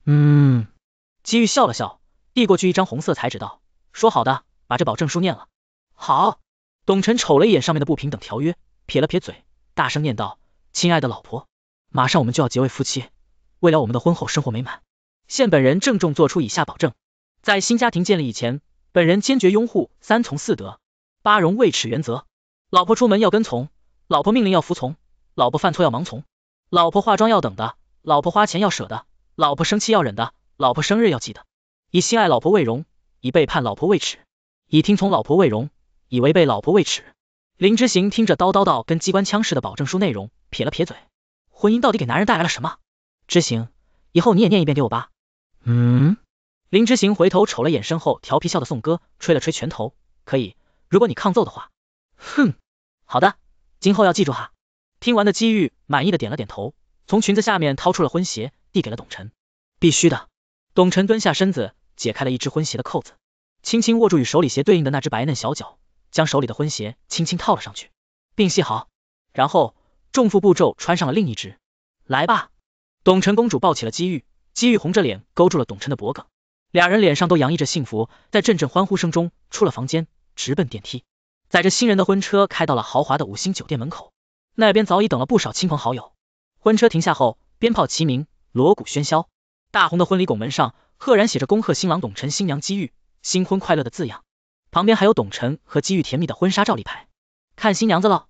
嗯。姬玉笑了笑，递过去一张红色彩纸，道：“说好的，把这保证书念了。”好。董晨瞅了一眼上面的不平等条约，撇了撇嘴，大声念道：“亲爱的老婆，马上我们就要结为夫妻，为了我们的婚后生活美满，现本人郑重做出以下保证：在新家庭建立以前。”本人坚决拥护三从四德八荣未耻原则，老婆出门要跟从，老婆命令要服从，老婆犯错要盲从，老婆化妆要等的，老婆花钱要舍得，老婆生气要忍的，老婆生日要记得。以心爱老婆为荣，以背叛老婆为耻，以听从老婆为荣，以违背老婆为耻。林之行听着叨叨叨跟机关枪似的保证书内容，撇了撇嘴。婚姻到底给男人带来了什么？之行，以后你也念一遍给我吧。嗯。林之行回头瞅了眼身后调皮笑的宋哥，吹了吹拳头，可以，如果你抗揍的话。哼，好的，今后要记住哈。听完的姬玉满意的点了点头，从裙子下面掏出了婚鞋，递给了董晨。必须的。董晨蹲下身子，解开了一只婚鞋的扣子，轻轻握住与手里鞋对应的那只白嫩小脚，将手里的婚鞋轻轻套了上去，并系好，然后重复步骤穿上了另一只。来吧，董晨公主抱起了姬玉，姬玉红着脸勾住了董晨的脖颈，两人脸上都洋溢着幸福，在阵阵欢呼声中出了房间，直奔电梯。载着新人的婚车开到了豪华的五星酒店门口，那边早已等了不少亲朋好友。婚车停下后，鞭炮齐鸣，锣鼓喧嚣，大红的婚礼拱门上赫然写着“恭贺新郎董晨，新娘机遇新婚快乐”的字样，旁边还有董晨和机遇甜蜜的婚纱照立牌。看新娘子喽！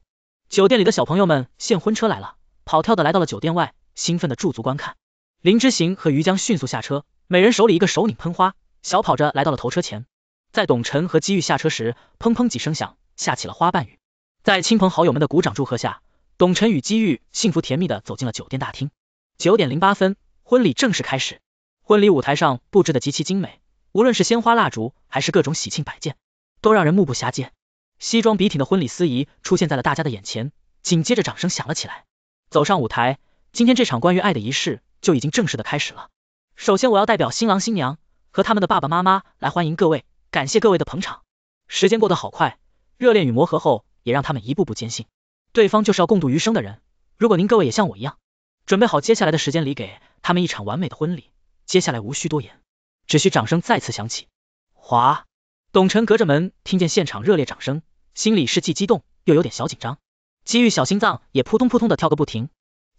酒店里的小朋友们见婚车来了，跑跳的来到了酒店外，兴奋的驻足观看。林之行和于江迅速下车，每人手里一个手拧喷花，小跑着来到了头车前。在董晨和姬玉下车时，砰砰几声响，下起了花瓣雨。在亲朋好友们的鼓掌祝贺下，董晨与姬玉幸福甜蜜的走进了酒店大厅。九点零八分，婚礼正式开始。婚礼舞台上布置的极其精美，无论是鲜花、蜡烛，还是各种喜庆摆件，都让人目不暇接。西装笔挺的婚礼司仪出现在了大家的眼前，紧接着掌声响了起来。走上舞台，今天这场关于爱的仪式。就已经正式的开始了。首先，我要代表新郎新娘和他们的爸爸妈妈来欢迎各位，感谢各位的捧场。时间过得好快，热恋与磨合后，也让他们一步步坚信，对方就是要共度余生的人。如果您各位也像我一样，准备好接下来的时间里给他们一场完美的婚礼，接下来无需多言，只需掌声再次响起。哗，董晨隔着门听见现场热烈掌声，心里是既激动又有点小紧张，机遇小心脏也扑通扑通的跳个不停。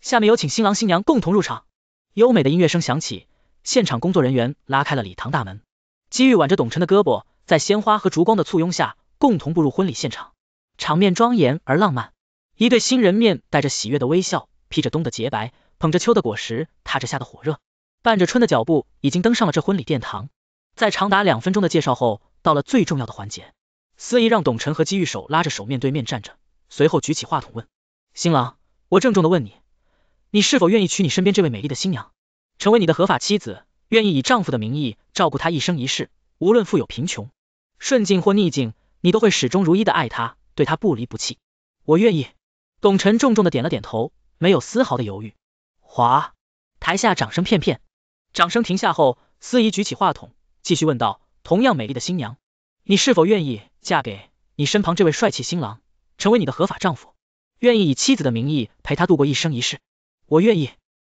下面有请新郎新娘共同入场。优美的音乐声响起，现场工作人员拉开了礼堂大门。姬玉挽着董晨的胳膊，在鲜花和烛光的簇拥下，共同步入婚礼现场，场面庄严而浪漫。一对新人面带着喜悦的微笑，披着冬的洁白，捧着秋的果实，踏着夏的火热，伴着春的脚步，已经登上了这婚礼殿堂。在长达两分钟的介绍后，到了最重要的环节，司仪让董晨和姬玉手拉着手面对面站着，随后举起话筒问：新郎，我郑重的问你。你是否愿意娶你身边这位美丽的新娘，成为你的合法妻子，愿意以丈夫的名义照顾她一生一世，无论富有贫穷，顺境或逆境，你都会始终如一的爱她，对她不离不弃？我愿意。董晨重重的点了点头，没有丝毫的犹豫。哗，台下掌声片片。掌声停下后，司仪举起话筒，继续问道：同样美丽的新娘，你是否愿意嫁给，你身旁这位帅气新郎，成为你的合法丈夫，愿意以妻子的名义陪他度过一生一世？我愿意，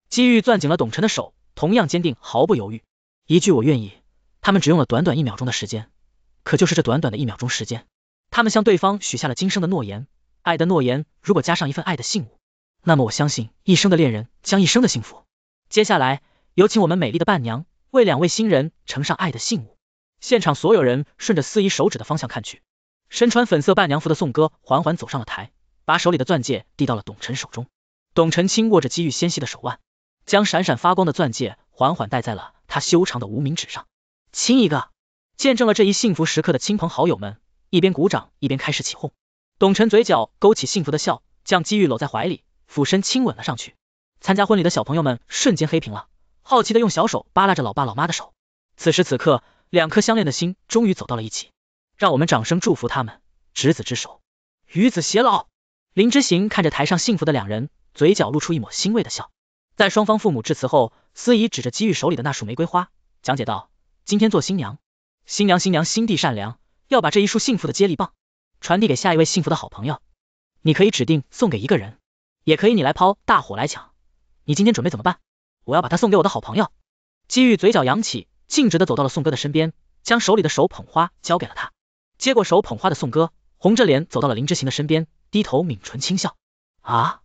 姬玉攥紧了董晨的手，同样坚定，毫不犹豫。一句我愿意，他们只用了短短一秒钟的时间，可就是这短短的一秒钟时间，他们向对方许下了今生的诺言，爱的诺言。如果加上一份爱的信物，那么我相信一生的恋人将一生的幸福。接下来，有请我们美丽的伴娘为两位新人呈上爱的信物。现场所有人顺着司仪手指的方向看去，身穿粉色伴娘服的宋哥缓缓走上了台，把手里的钻戒递到了董晨手中。董晨清握着姬玉纤细的手腕，将闪闪发光的钻戒缓缓戴在了他修长的无名指上，亲一个！见证了这一幸福时刻的亲朋好友们一边鼓掌，一边开始起哄。董晨嘴角勾起幸福的笑，将姬玉搂在怀里，俯身亲吻了上去。参加婚礼的小朋友们瞬间黑屏了，好奇的用小手扒拉着老爸老妈的手。此时此刻，两颗相恋的心终于走到了一起，让我们掌声祝福他们，执子之手，与子偕老。林之行看着台上幸福的两人。嘴角露出一抹欣慰的笑，在双方父母致辞后，司仪指着姬玉手里的那束玫瑰花，讲解道：“今天做新娘，新娘新娘心地善良，要把这一束幸福的接力棒传递给下一位幸福的好朋友。你可以指定送给一个人，也可以你来抛，大伙来抢。你今天准备怎么办？”“我要把它送给我的好朋友。”姬玉嘴角扬起，径直的走到了宋哥的身边，将手里的手捧花交给了他。接过手捧花的宋哥，红着脸走到了林之行的身边，低头抿唇轻笑。啊。”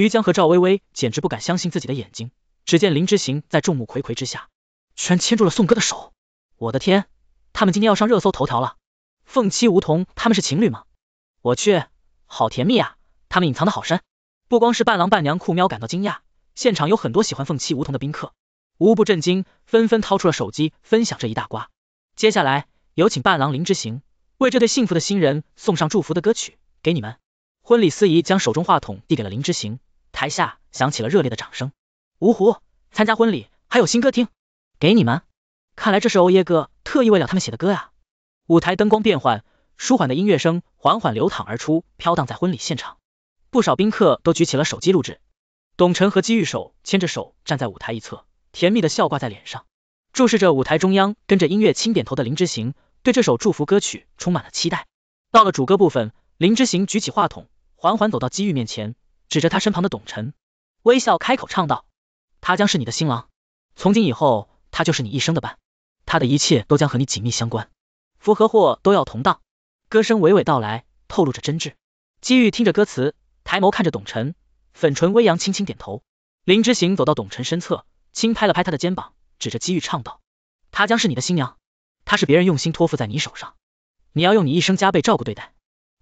于江和赵薇薇简直不敢相信自己的眼睛，只见林之行在众目睽睽之下，居然牵住了宋哥的手。我的天，他们今天要上热搜头条了。凤七梧桐他们是情侣吗？我去，好甜蜜啊！他们隐藏的好深，不光是伴郎伴娘酷喵感到惊讶，现场有很多喜欢凤七梧桐的宾客，无不震惊，纷纷掏出了手机分享这一大瓜。接下来有请伴郎林之行为这对幸福的新人送上祝福的歌曲，给你们。婚礼司仪将手中话筒递给了林之行。台下响起了热烈的掌声。芜湖，参加婚礼还有新歌听，给你们。看来这是欧耶哥特意为了他们写的歌呀。舞台灯光变换，舒缓的音乐声缓缓流淌而出，飘荡在婚礼现场。不少宾客都举起了手机录制。董晨和姬玉手牵着手站在舞台一侧，甜蜜的笑挂在脸上，注视着舞台中央，跟着音乐轻点头的林之行，对这首祝福歌曲充满了期待。到了主歌部分，林之行举起话筒，缓缓走到姬玉面前。指着他身旁的董晨，微笑开口唱道：“他将是你的新郎，从今以后他就是你一生的伴，他的一切都将和你紧密相关，福和祸都要同当。”歌声娓娓道来，透露着真挚。机遇听着歌词，抬眸看着董晨，粉唇微扬，轻轻点头。林之行走到董晨身侧，轻拍了拍他的肩膀，指着机遇唱道：“她将是你的新娘，她是别人用心托付在你手上，你要用你一生加倍照顾对待，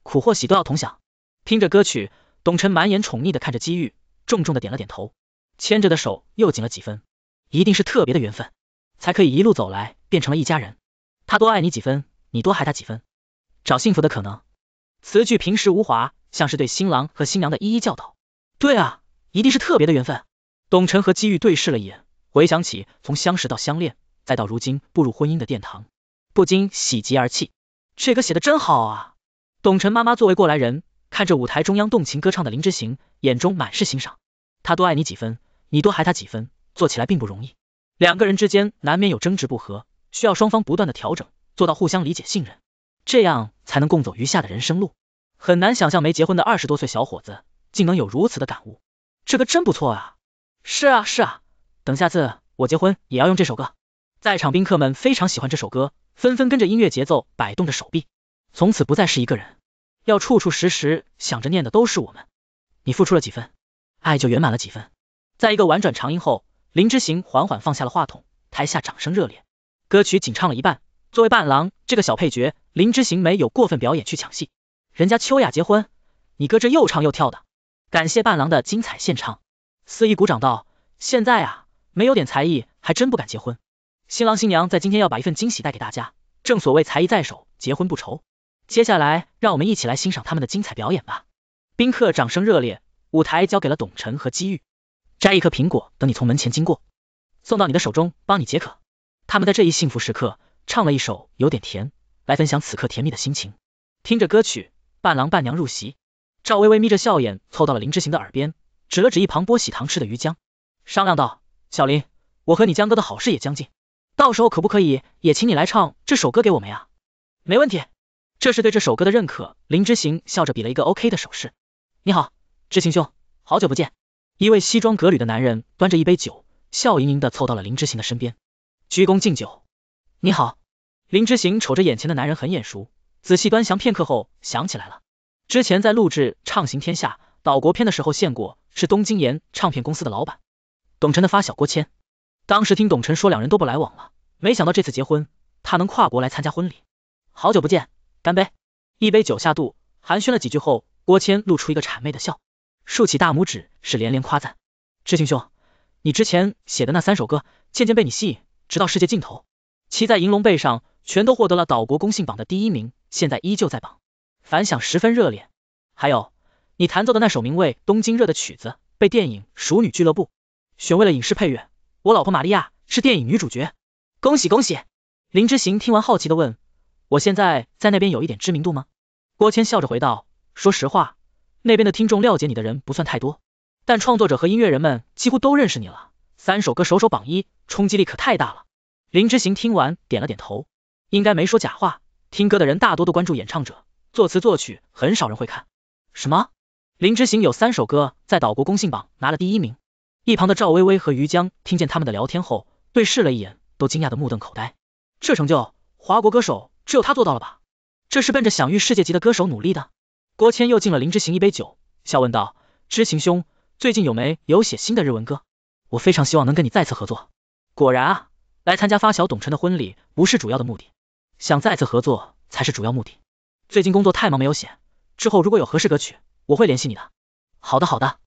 苦或喜都要同享。”听着歌曲。董晨满眼宠溺的看着姬玉，重重的点了点头，牵着的手又紧了几分。一定是特别的缘分，才可以一路走来，变成了一家人。他多爱你几分，你多爱他几分，找幸福的可能。词句平实无华，像是对新郎和新娘的一一教导。对啊，一定是特别的缘分。董晨和机遇对视了一眼，回想起从相识到相恋，再到如今步入婚姻的殿堂，不禁喜极而泣。这个写的真好啊！董晨妈妈作为过来人。看着舞台中央动情歌唱的林之行，眼中满是欣赏。他多爱你几分，你多爱他几分，做起来并不容易。两个人之间难免有争执不和，需要双方不断的调整，做到互相理解信任，这样才能共走余下的人生路。很难想象没结婚的二十多岁小伙子竟能有如此的感悟。这歌真不错啊！是啊是啊，等下次我结婚也要用这首歌。在场宾客们非常喜欢这首歌，纷纷跟着音乐节奏摆动着手臂。从此不再是一个人。要处处时时想着念的都是我们，你付出了几分，爱就圆满了几分。在一个婉转长音后，林之行缓缓放下了话筒，台下掌声热烈。歌曲仅唱了一半，作为伴郎这个小配角，林之行没有过分表演去抢戏。人家秋雅结婚，你哥这又唱又跳的，感谢伴郎的精彩献唱。司仪鼓掌道：现在啊，没有点才艺还真不敢结婚。新郎新娘在今天要把一份惊喜带给大家，正所谓才艺在手，结婚不愁。接下来，让我们一起来欣赏他们的精彩表演吧。宾客掌声热烈，舞台交给了董晨和机遇。摘一颗苹果，等你从门前经过，送到你的手中，帮你解渴。他们在这一幸福时刻，唱了一首有点甜，来分享此刻甜蜜的心情。听着歌曲，伴郎伴娘入席，赵薇薇眯着笑眼，凑到了林之行的耳边，指了指一旁剥喜糖吃的于江，商量道：“小林，我和你江哥的好事也将近，到时候可不可以也请你来唱这首歌给我们呀？”“没问题。”这是对这首歌的认可。林之行笑着比了一个 OK 的手势。你好，知行兄，好久不见。一位西装革履的男人端着一杯酒，笑盈盈的凑到了林之行的身边，鞠躬敬酒。你好，林之行，瞅着眼前的男人很眼熟，仔细端详片刻后想起来了，之前在录制《畅行天下》岛国篇的时候见过，是东京岩唱片公司的老板，董晨的发小郭谦。当时听董晨说两人都不来往了，没想到这次结婚他能跨国来参加婚礼。好久不见。干杯！一杯酒下肚，寒暄了几句后，郭谦露出一个谄媚的笑，竖起大拇指，是连连夸赞。知行兄，你之前写的那三首歌，渐渐被你吸引，直到世界尽头，骑在银龙背上，全都获得了岛国公信榜的第一名，现在依旧在榜，反响十分热烈。还有，你弹奏的那首名为《东京热》的曲子，被电影《熟女俱乐部》选为了影视配乐，我老婆玛利亚是电影女主角，恭喜恭喜！林之行听完，好奇的问。我现在在那边有一点知名度吗？郭谦笑着回道：“说实话，那边的听众了解你的人不算太多，但创作者和音乐人们几乎都认识你了。三首歌首首榜一，冲击力可太大了。”林之行听完点了点头，应该没说假话。听歌的人大多都关注演唱者，作词作曲很少人会看。什么？林之行有三首歌在岛国公信榜拿了第一名？一旁的赵薇薇和于江听见他们的聊天后，对视了一眼，都惊讶的目瞪口呆。这成就，华国歌手？只有他做到了吧？这是奔着享誉世界级的歌手努力的。郭谦又敬了林之行一杯酒，笑问道：知行兄，最近有没有写新的日文歌？我非常希望能跟你再次合作。果然啊，来参加发小董晨的婚礼不是主要的目的，想再次合作才是主要目的。最近工作太忙没有写，之后如果有合适歌曲，我会联系你的。好的好的。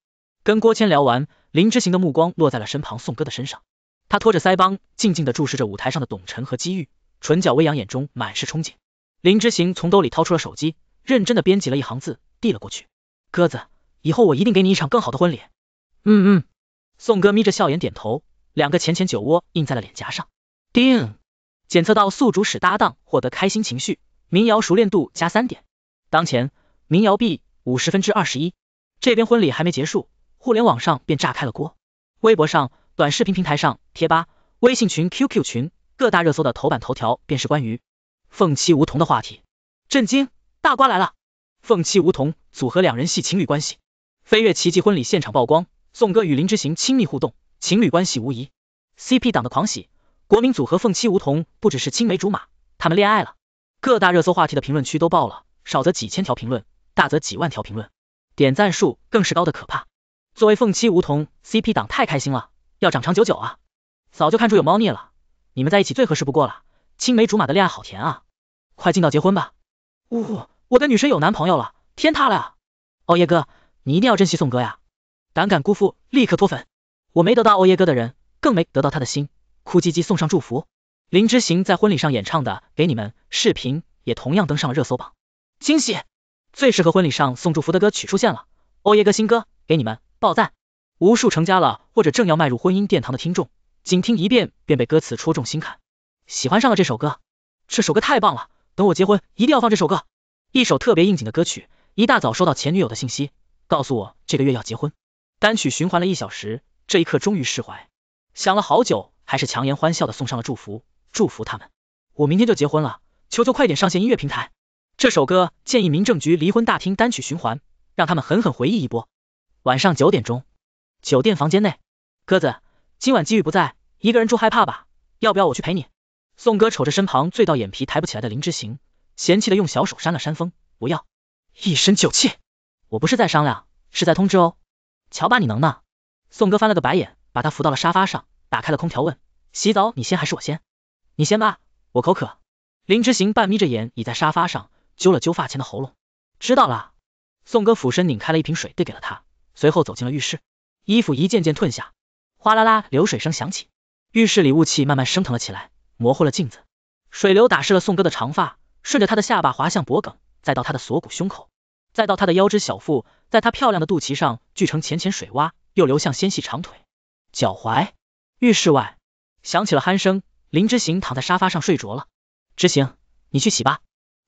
跟郭谦聊完，林之行的目光落在了身旁宋哥的身上，他托着腮帮，静静的注视着舞台上的董晨和机遇。唇角微扬，眼中满是憧憬。林之行从兜里掏出了手机，认真的编辑了一行字，递了过去。鸽子，以后我一定给你一场更好的婚礼。嗯嗯，宋哥眯着笑眼点头，两个浅浅酒窝印在了脸颊上。叮，检测到宿主使搭档获得开心情绪，民谣熟练度加三点，当前民谣币五十分之二十一。这边婚礼还没结束，互联网上便炸开了锅，微博上、短视频平台上、贴吧、微信群、QQ 群。各大热搜的头版头条便是关于凤七梧桐的话题，震惊大瓜来了！凤七梧桐组合两人系情侣关系，飞跃奇迹婚礼现场曝光，宋哥与林之行亲密互动，情侣关系无疑，CP 党的狂喜！国民组合凤七梧桐不只是青梅竹马，他们恋爱了！各大热搜话题的评论区都爆了，少则几千条评论，大则几万条评论，点赞数更是高的可怕。作为凤七梧桐 CP 党太开心了，要长长久久啊！早就看出有猫腻了。你们在一起最合适不过了，青梅竹马的恋爱好甜啊，快进到结婚吧。呜呼，我的女神有男朋友了，天塌了！呀！欧耶哥，你一定要珍惜宋哥呀，胆敢辜负，立刻脱粉。我没得到欧耶哥的人，更没得到他的心，哭唧唧送上祝福。林之行在婚礼上演唱的，给你们，视频也同样登上了热搜榜。惊喜，最适合婚礼上送祝福的歌曲出现了，欧耶哥新歌给你们，爆赞。无数成家了或者正要迈入婚姻殿堂的听众。仅听一遍便被歌词戳中心坎，喜欢上了这首歌。这首歌太棒了，等我结婚一定要放这首歌。一首特别应景的歌曲。一大早收到前女友的信息，告诉我这个月要结婚。单曲循环了一小时，这一刻终于释怀。想了好久，还是强颜欢笑的送上了祝福，祝福他们。我明天就结婚了，求求快点上线音乐平台。这首歌建议民政局离婚大厅单曲循环，让他们狠狠回忆一波。晚上九点钟，酒店房间内，鸽子，今晚机遇不在。一个人住害怕吧？要不要我去陪你？宋哥瞅着身旁醉到眼皮抬不起来的林之行，嫌弃的用小手扇了扇风，不要，一身酒气。我不是在商量，是在通知哦。瞧吧，你能呢？宋哥翻了个白眼，把他扶到了沙发上，打开了空调，问：洗澡你先还是我先？你先吧，我口渴。林之行半眯着眼倚在沙发上，揪了揪发前的喉咙，知道了。宋哥俯身拧开了一瓶水递给了他，随后走进了浴室，衣服一件件褪下，哗啦啦流水声响起。浴室里雾气慢慢升腾了起来，模糊了镜子。水流打湿了宋哥的长发，顺着他的下巴滑向脖颈，再到他的锁骨、胸口，再到他的腰肢、小腹，在他漂亮的肚脐上聚成浅浅水洼，又流向纤细长腿、脚踝。浴室外响起了鼾声，林之行躺在沙发上睡着了。之行，你去洗吧。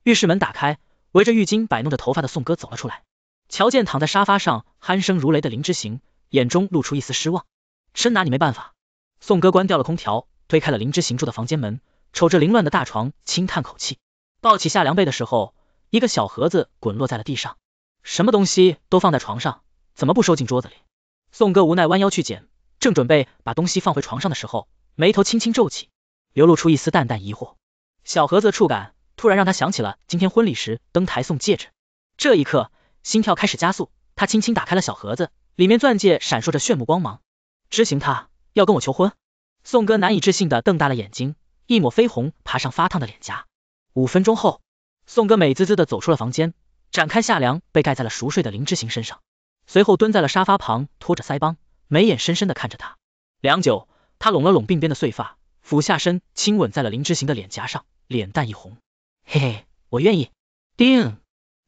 浴室门打开，围着浴巾摆弄着头发的宋哥走了出来，瞧见躺在沙发上鼾声如雷的林之行，眼中露出一丝失望，真拿你没办法。宋哥关掉了空调，推开了林之行住的房间门，瞅着凌乱的大床，轻叹口气，抱起夏凉被的时候，一个小盒子滚落在了地上。什么东西都放在床上，怎么不收进桌子里？宋哥无奈弯腰去捡，正准备把东西放回床上的时候，眉头轻轻皱起，流露出一丝淡淡疑惑。小盒子的触感突然让他想起了今天婚礼时登台送戒指，这一刻心跳开始加速，他轻轻打开了小盒子，里面钻戒闪烁着炫目光芒。执行他。要跟我求婚？宋哥难以置信的瞪大了眼睛，一抹绯红爬上发烫的脸颊。五分钟后，宋哥美滋滋的走出了房间，展开夏凉被盖在了熟睡的林之行身上，随后蹲在了沙发旁，托着腮帮，眉眼深深的看着他。良久，他拢了拢鬓边的碎发，俯下身亲吻在了林之行的脸颊上，脸蛋一红。嘿嘿，我愿意。叮，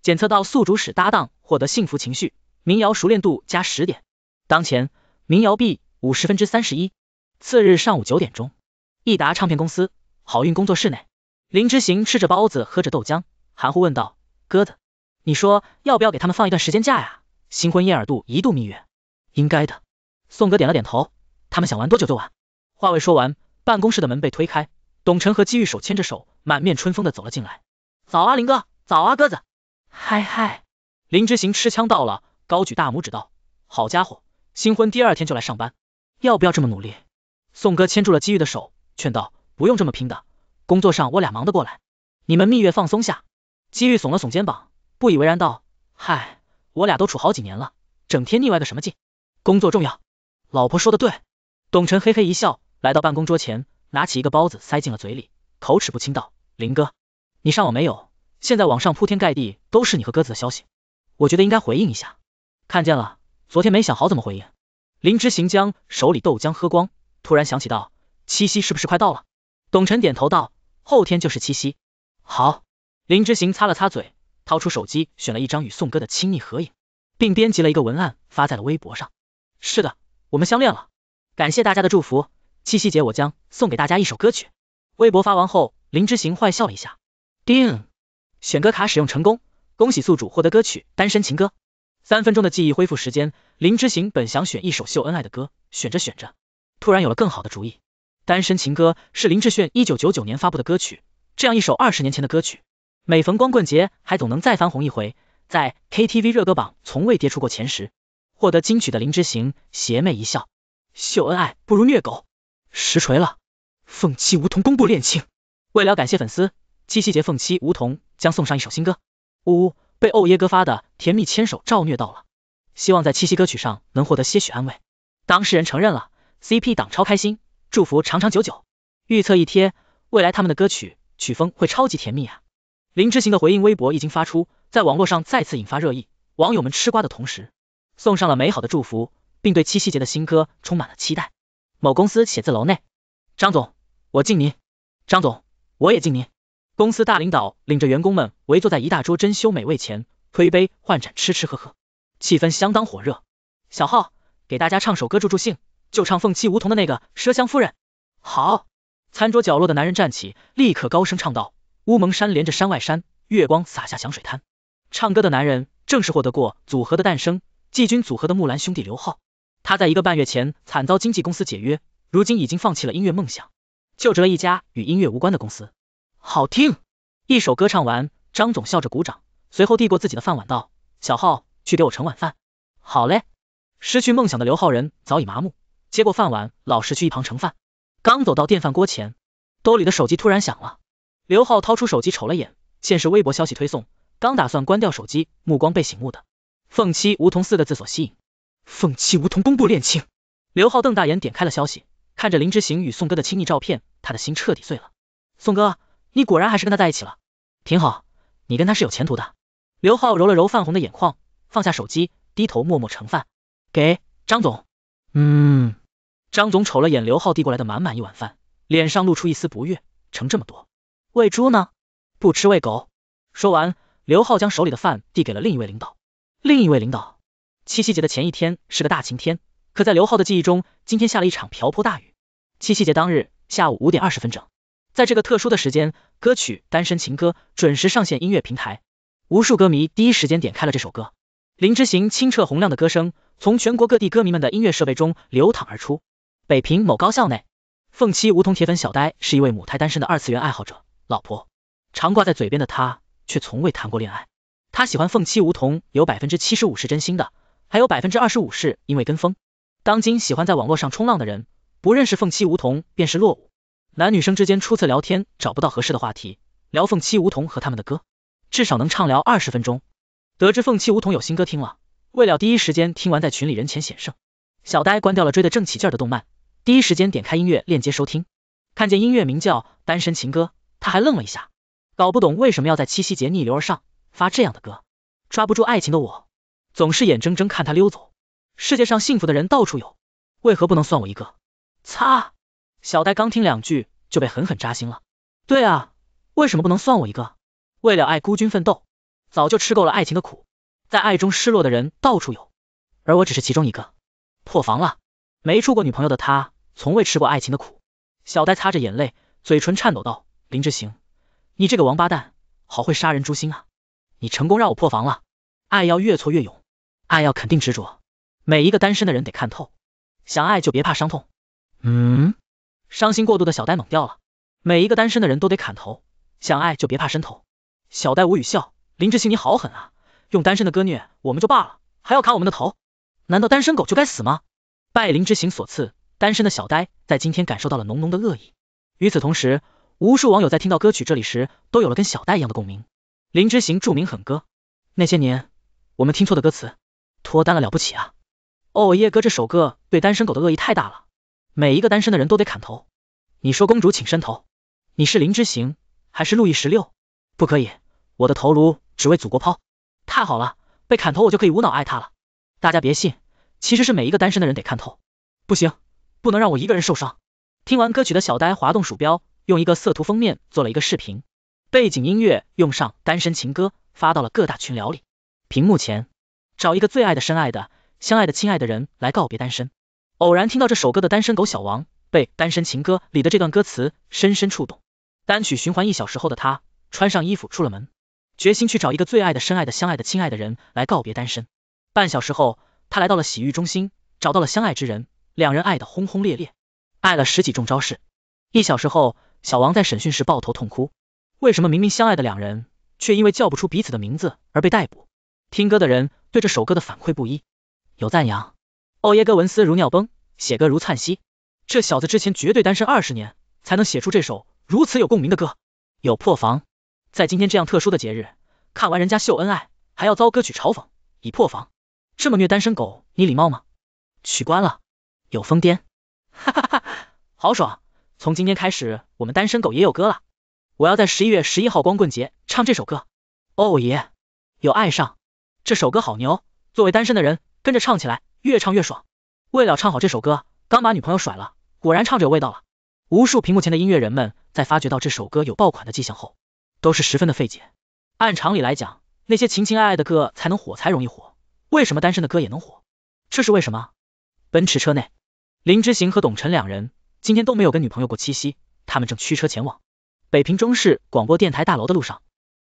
检测到宿主使搭档获得幸福情绪，民谣熟练度加十点。当前民谣币。五十分之三十一。次日上午九点钟，益达唱片公司好运工作室内，林之行吃着包子，喝着豆浆，含糊问道，鸽子，你说要不要给他们放一段时间假呀？新婚燕尔度一度蜜月，应该的。宋哥点了点头，他们想玩多久就玩。话未说完，办公室的门被推开，董晨和机遇手牵着手，满面春风的走了进来。早啊林哥，早啊鸽子，嗨嗨。林之行吃枪到了，高举大拇指道，好家伙，新婚第二天就来上班。要不要这么努力？宋哥牵住了姬玉的手，劝道，不用这么拼的，工作上我俩忙得过来，你们蜜月放松下。姬玉耸了耸肩膀，不以为然道，嗨，我俩都处好几年了，整天腻歪个什么劲？工作重要，老婆说的对。董晨嘿嘿一笑，来到办公桌前，拿起一个包子塞进了嘴里，口齿不清道，林哥，你上网没有？现在网上铺天盖地都是你和鸽子的消息，我觉得应该回应一下。看见了，昨天没想好怎么回应。林之行将手里豆浆喝光，突然想起道：“七夕是不是快到了？”董晨点头道：“后天就是七夕。”好，林之行擦了擦嘴，掏出手机选了一张与宋哥的亲密合影，并编辑了一个文案发在了微博上。是的，我们相恋了，感谢大家的祝福，七夕节我将送给大家一首歌曲。微博发完后，林之行坏笑了一下。叮，选歌卡使用成功，恭喜宿主获得歌曲《单身情歌》。三分钟的记忆恢复时间，林之行本想选一首秀恩爱的歌，选着选着，突然有了更好的主意。单身情歌是林志炫一九九九年发布的歌曲，这样一首二十年前的歌曲，每逢光棍节还总能再翻红一回，在 K T V 热歌榜从未跌出过前十，获得金曲的林之行邪魅一笑，秀恩爱不如虐狗，实锤了。凤七梧桐公布恋情，为了感谢粉丝，七夕节凤七梧桐将送上一首新歌。呜呜。被欧耶哥发的甜蜜牵手照虐到了，希望在七夕歌曲上能获得些许安慰。当事人承认了，CP 党超开心，祝福长长久久。预测一贴，未来他们的歌曲曲风会超级甜蜜啊！林志行的回应微博一经发出，在网络上再次引发热议，网友们吃瓜的同时送上了美好的祝福，并对七夕节的新歌充满了期待。某公司写字楼内，张总，我敬您；张总，我也敬您。公司大领导领着员工们围坐在一大桌珍馐美味前，推杯换盏，吃吃喝喝，气氛相当火热。小浩给大家唱首歌助助兴，就唱凤栖梧桐的那个《奢香夫人》。好，餐桌角落的男人站起，立刻高声唱道：“乌蒙山连着山外山，月光洒下响水滩。”唱歌的男人正是获得过组合的诞生季军组合的木兰兄弟刘浩。他在一个半月前惨遭经纪公司解约，如今已经放弃了音乐梦想，就职了一家与音乐无关的公司。好听，一首歌唱完，张总笑着鼓掌，随后递过自己的饭碗道：“小浩，去给我盛碗饭。”好嘞。失去梦想的刘浩然早已麻木，接过饭碗，老实去一旁盛饭。刚走到电饭锅前，兜里的手机突然响了。刘浩掏出手机瞅了眼，现是微博消息推送，刚打算关掉手机，目光被醒目的“凤七梧桐”四个字所吸引。凤七梧桐公布恋情，刘浩瞪大眼点开了消息，看着林之行与宋哥的亲密照片，他的心彻底碎了。宋哥。你果然还是跟他在一起了，挺好，你跟他是有前途的。刘浩揉了揉泛红的眼眶，放下手机，低头默默盛饭给张总。嗯，张总瞅了眼刘浩递过来的满满一碗饭，脸上露出一丝不悦，盛这么多，喂猪呢？不吃喂狗。说完，刘浩将手里的饭递给了另一位领导。另一位领导，七夕节的前一天是个大晴天，可在刘浩的记忆中，今天下了一场瓢泼大雨。七夕节当日下午五点二十分整。在这个特殊的时间，歌曲《单身情歌》准时上线音乐平台，无数歌迷第一时间点开了这首歌。林之行清澈洪亮的歌声从全国各地歌迷们的音乐设备中流淌而出。北平某高校内，凤七梧桐铁粉小呆是一位母胎单身的二次元爱好者，老婆常挂在嘴边的他却从未谈过恋爱。他喜欢凤七梧桐有百分之七十五是真心的，还有百分之二十五是因为跟风。当今喜欢在网络上冲浪的人，不认识凤七梧桐便是落伍。男女生之间初次聊天找不到合适的话题，聊凤七梧桐和他们的歌，至少能畅聊二十分钟。得知凤七梧桐有新歌听了，为了第一时间听完，在群里人前显胜，小呆关掉了追得正起劲的动漫，第一时间点开音乐链接收听，看见音乐名叫《单身情歌》，他还愣了一下，搞不懂为什么要在七夕节逆流而上发这样的歌。抓不住爱情的我，总是眼睁睁看他溜走。世界上幸福的人到处有，为何不能算我一个？擦。小呆刚听两句就被狠狠扎心了。对啊，为什么不能算我一个？为了爱孤军奋斗，早就吃够了爱情的苦，在爱中失落的人到处有，而我只是其中一个。破防了，没处过女朋友的他，从未吃过爱情的苦。小呆擦着眼泪，嘴唇颤抖道：“林之行，你这个王八蛋，好会杀人诛心啊！你成功让我破防了。爱要越挫越勇，爱要肯定执着。每一个单身的人得看透，想爱就别怕伤痛。”嗯。伤心过度的小呆懵掉了，每一个单身的人都得砍头，想爱就别怕伸头。小呆无语笑，林志行你好狠啊，用单身的歌虐我们就罢了，还要砍我们的头，难道单身狗就该死吗？拜林之行所赐，单身的小呆在今天感受到了浓浓的恶意。与此同时，无数网友在听到歌曲这里时，都有了跟小呆一样的共鸣。林之行著名狠歌，那些年我们听错的歌词，脱单了了不起。啊！哦耶哥这首歌对单身狗的恶意太大了。每一个单身的人都得砍头，你说公主请伸头，你是林之行还是路易十六？不可以，我的头颅只为祖国抛。太好了，被砍头我就可以无脑爱他了。大家别信，其实是每一个单身的人得看透。不行，不能让我一个人受伤。听完歌曲的小呆滑动鼠标，用一个色图封面做了一个视频，背景音乐用上单身情歌，发到了各大群聊里。屏幕前找一个最爱的、深爱的、相爱的、亲爱的人来告别单身。偶然听到这首歌的单身狗小王，被《单身情歌》里的这段歌词深深触动。单曲循环一小时后的他，穿上衣服出了门，决心去找一个最爱的、深爱的、相爱的、亲爱的人来告别单身。半小时后，他来到了洗浴中心，找到了相爱之人，两人爱的轰轰烈烈，爱了十几种招式。一小时后，小王在审讯时抱头痛哭，为什么明明相爱的两人，却因为叫不出彼此的名字而被逮捕？听歌的人对这首歌的反馈不一，有赞扬。欧耶戈文斯如尿崩，写歌如窜息。这小子之前绝对单身二十年，才能写出这首如此有共鸣的歌。有破防，在今天这样特殊的节日，看完人家秀恩爱，还要遭歌曲嘲讽，已破防。这么虐单身狗，你礼貌吗？取关了。有疯癫，哈哈哈，好爽！从今天开始，我们单身狗也有歌了。我要在十一月十一号光棍节唱这首歌。哦耶！有爱上，这首歌好牛。作为单身的人，跟着唱起来。越唱越爽，为了唱好这首歌，刚把女朋友甩了，果然唱着有味道了。无数屏幕前的音乐人们在发觉到这首歌有爆款的迹象后，都是十分的费解。按常理来讲，那些情情爱爱的歌才能火，才容易火，为什么单身的歌也能火？这是为什么？奔驰车内，林之行和董晨两人今天都没有跟女朋友过七夕，他们正驱车前往北平中视广播电台大楼的路上。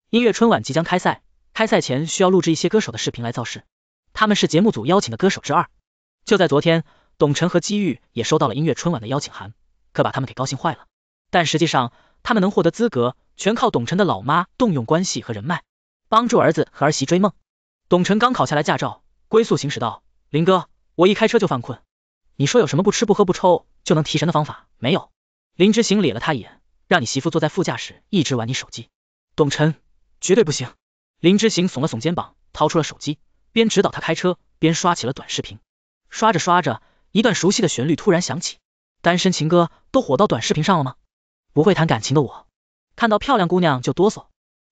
音乐春晚即将开赛，开赛前需要录制一些歌手的视频来造势。他们是节目组邀请的歌手之二。就在昨天，董晨和姬玉也收到了音乐春晚的邀请函，可把他们给高兴坏了。但实际上，他们能获得资格，全靠董晨的老妈动用关系和人脉，帮助儿子和儿媳追梦。董晨刚考下来驾照，龟速行驶道，林哥，我一开车就犯困，你说有什么不吃不喝不抽就能提神的方法没有？林之行咧了他一眼，让你媳妇坐在副驾驶一直玩你手机，董晨绝对不行。林之行耸了耸肩膀，掏出了手机。边指导他开车，边刷起了短视频。刷着刷着，一段熟悉的旋律突然响起，单身情歌都火到短视频上了吗？不会谈感情的我，看到漂亮姑娘就哆嗦。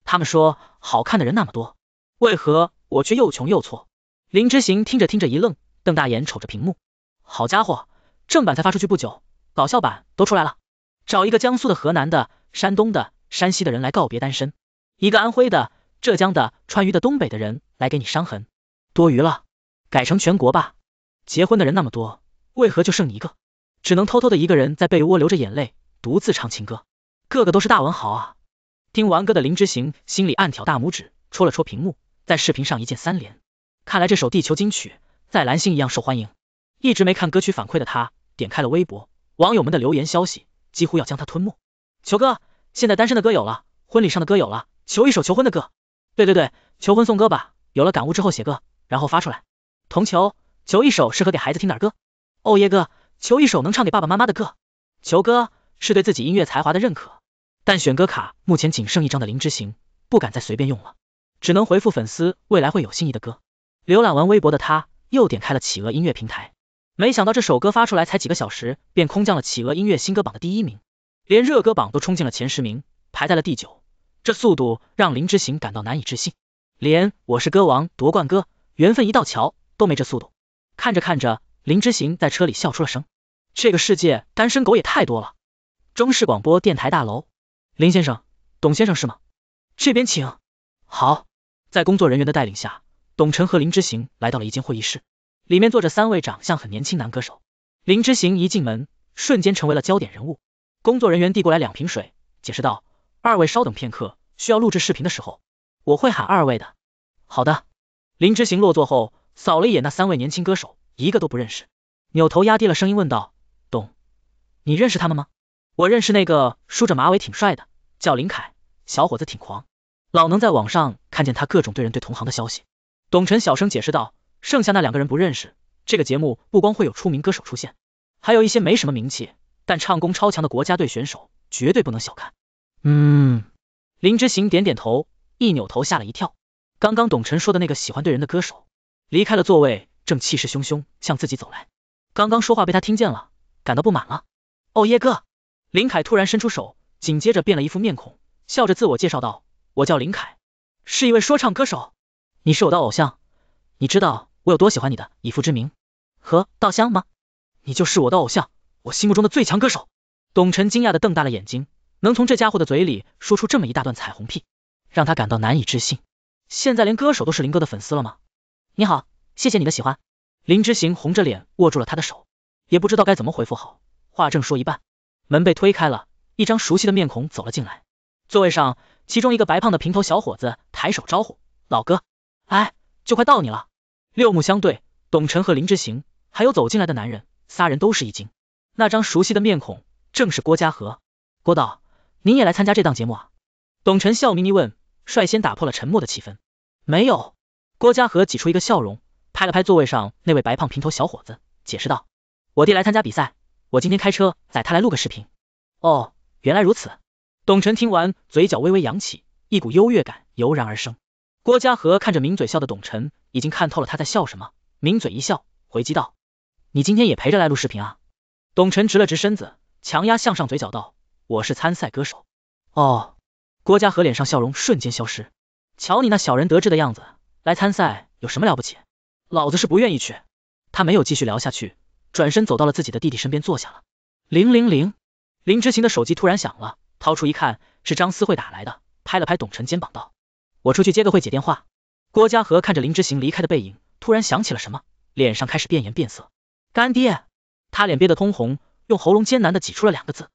他们说好看的人那么多，为何我却又穷又挫？林之行听着听着一愣，瞪大眼瞅着屏幕，好家伙，正版才发出去不久，搞笑版都出来了。找一个江苏的、河南的、山东的、山西的人来告别单身，一个安徽的、浙江的、川渝的、东北的人来给你伤痕。多余了，改成全国吧。结婚的人那么多，为何就剩你一个？只能偷偷的一个人在被窝流着眼泪，独自唱情歌。个个都是大文豪。啊！听完歌的林之行心里暗挑大拇指，戳了戳屏幕，在视频上一键三连。看来这首地球金曲在蓝星一样受欢迎。一直没看歌曲反馈的他，点开了微博，网友们的留言消息几乎要将他吞没。球哥，现在单身的歌有了，婚礼上的歌有了，求一首求婚的歌。对对对，求婚送歌吧。有了感悟之后写歌。然后发出来，同求求一首适合给孩子听的歌，哦耶哥，求一首能唱给爸爸妈妈的歌，求歌是对自己音乐才华的认可，但选歌卡目前仅剩一张的林之行不敢再随便用了，只能回复粉丝未来会有心仪的歌。浏览完微博的他，又点开了企鹅音乐平台，没想到这首歌发出来才几个小时，便空降了企鹅音乐新歌榜的第一名，连热歌榜都冲进了前十名，排在了第九，这速度让林之行感到难以置信，连我是歌王夺冠歌。缘分一道桥都没这速度，看着看着，林之行在车里笑出了声。这个世界单身狗也太多了。中视广播电台大楼，林先生，董先生是吗？这边请。好，在工作人员的带领下，董晨和林之行来到了一间会议室，里面坐着三位长相很年轻男歌手。林之行一进门，瞬间成为了焦点人物。工作人员递过来两瓶水，解释道：“二位稍等片刻，需要录制视频的时候，我会喊二位的。”好的。林之行落座后，扫了一眼那三位年轻歌手，一个都不认识，扭头压低了声音问道：“董，你认识他们吗？”“我认识那个梳着马尾、挺帅的，叫林凯，小伙子挺狂，老能在网上看见他各种对人对同行的消息。”董晨小声解释道：“剩下那两个人不认识。这个节目不光会有出名歌手出现，还有一些没什么名气，但唱功超强的国家队选手，绝对不能小看。”嗯，林之行点点头，一扭头吓了一跳。刚刚董晨说的那个喜欢对人的歌手离开了座位，正气势汹汹向自己走来。刚刚说话被他听见了，感到不满了。哦耶哥，林凯突然伸出手，紧接着变了一副面孔，笑着自我介绍道：“我叫林凯，是一位说唱歌手。你是我的偶像，你知道我有多喜欢你的《以父之名》和《稻香》吗？你就是我的偶像，我心目中的最强歌手。”董晨惊讶的瞪大了眼睛，能从这家伙的嘴里说出这么一大段彩虹屁，让他感到难以置信。现在连歌手都是林哥的粉丝了吗？你好，谢谢你的喜欢。林之行红着脸握住了他的手，也不知道该怎么回复好。话正说一半，门被推开了，一张熟悉的面孔走了进来。座位上，其中一个白胖的平头小伙子抬手招呼老哥，哎，就快到你了。六目相对，董晨和林之行还有走进来的男人，仨人都是一惊。那张熟悉的面孔正是郭嘉和，郭导，您也来参加这档节目啊？董晨笑眯眯问。率先打破了沉默的气氛，没有。郭嘉和挤出一个笑容，拍了拍座位上那位白胖平头小伙子，解释道：“我弟来参加比赛，我今天开车载他来录个视频。”哦，原来如此。董晨听完，嘴角微微扬起，一股优越感油然而生。郭嘉和看着抿嘴笑的董晨，已经看透了他在笑什么，抿嘴一笑，回击道：“你今天也陪着来录视频啊？”董晨直了直身子，强压向上嘴角道：“我是参赛歌手。”哦。郭嘉和脸上笑容瞬间消失，瞧你那小人得志的样子，来参赛有什么了不起？老子是不愿意去。他没有继续聊下去，转身走到了自己的弟弟身边坐下了。零零零，林之行的手机突然响了，掏出一看是张思慧打来的，拍了拍董晨肩膀道，我出去接个会姐电话。郭嘉和看着林之行离开的背影，突然想起了什么，脸上开始变颜变色。干爹，他脸憋得通红，用喉咙艰难的挤出了两个字。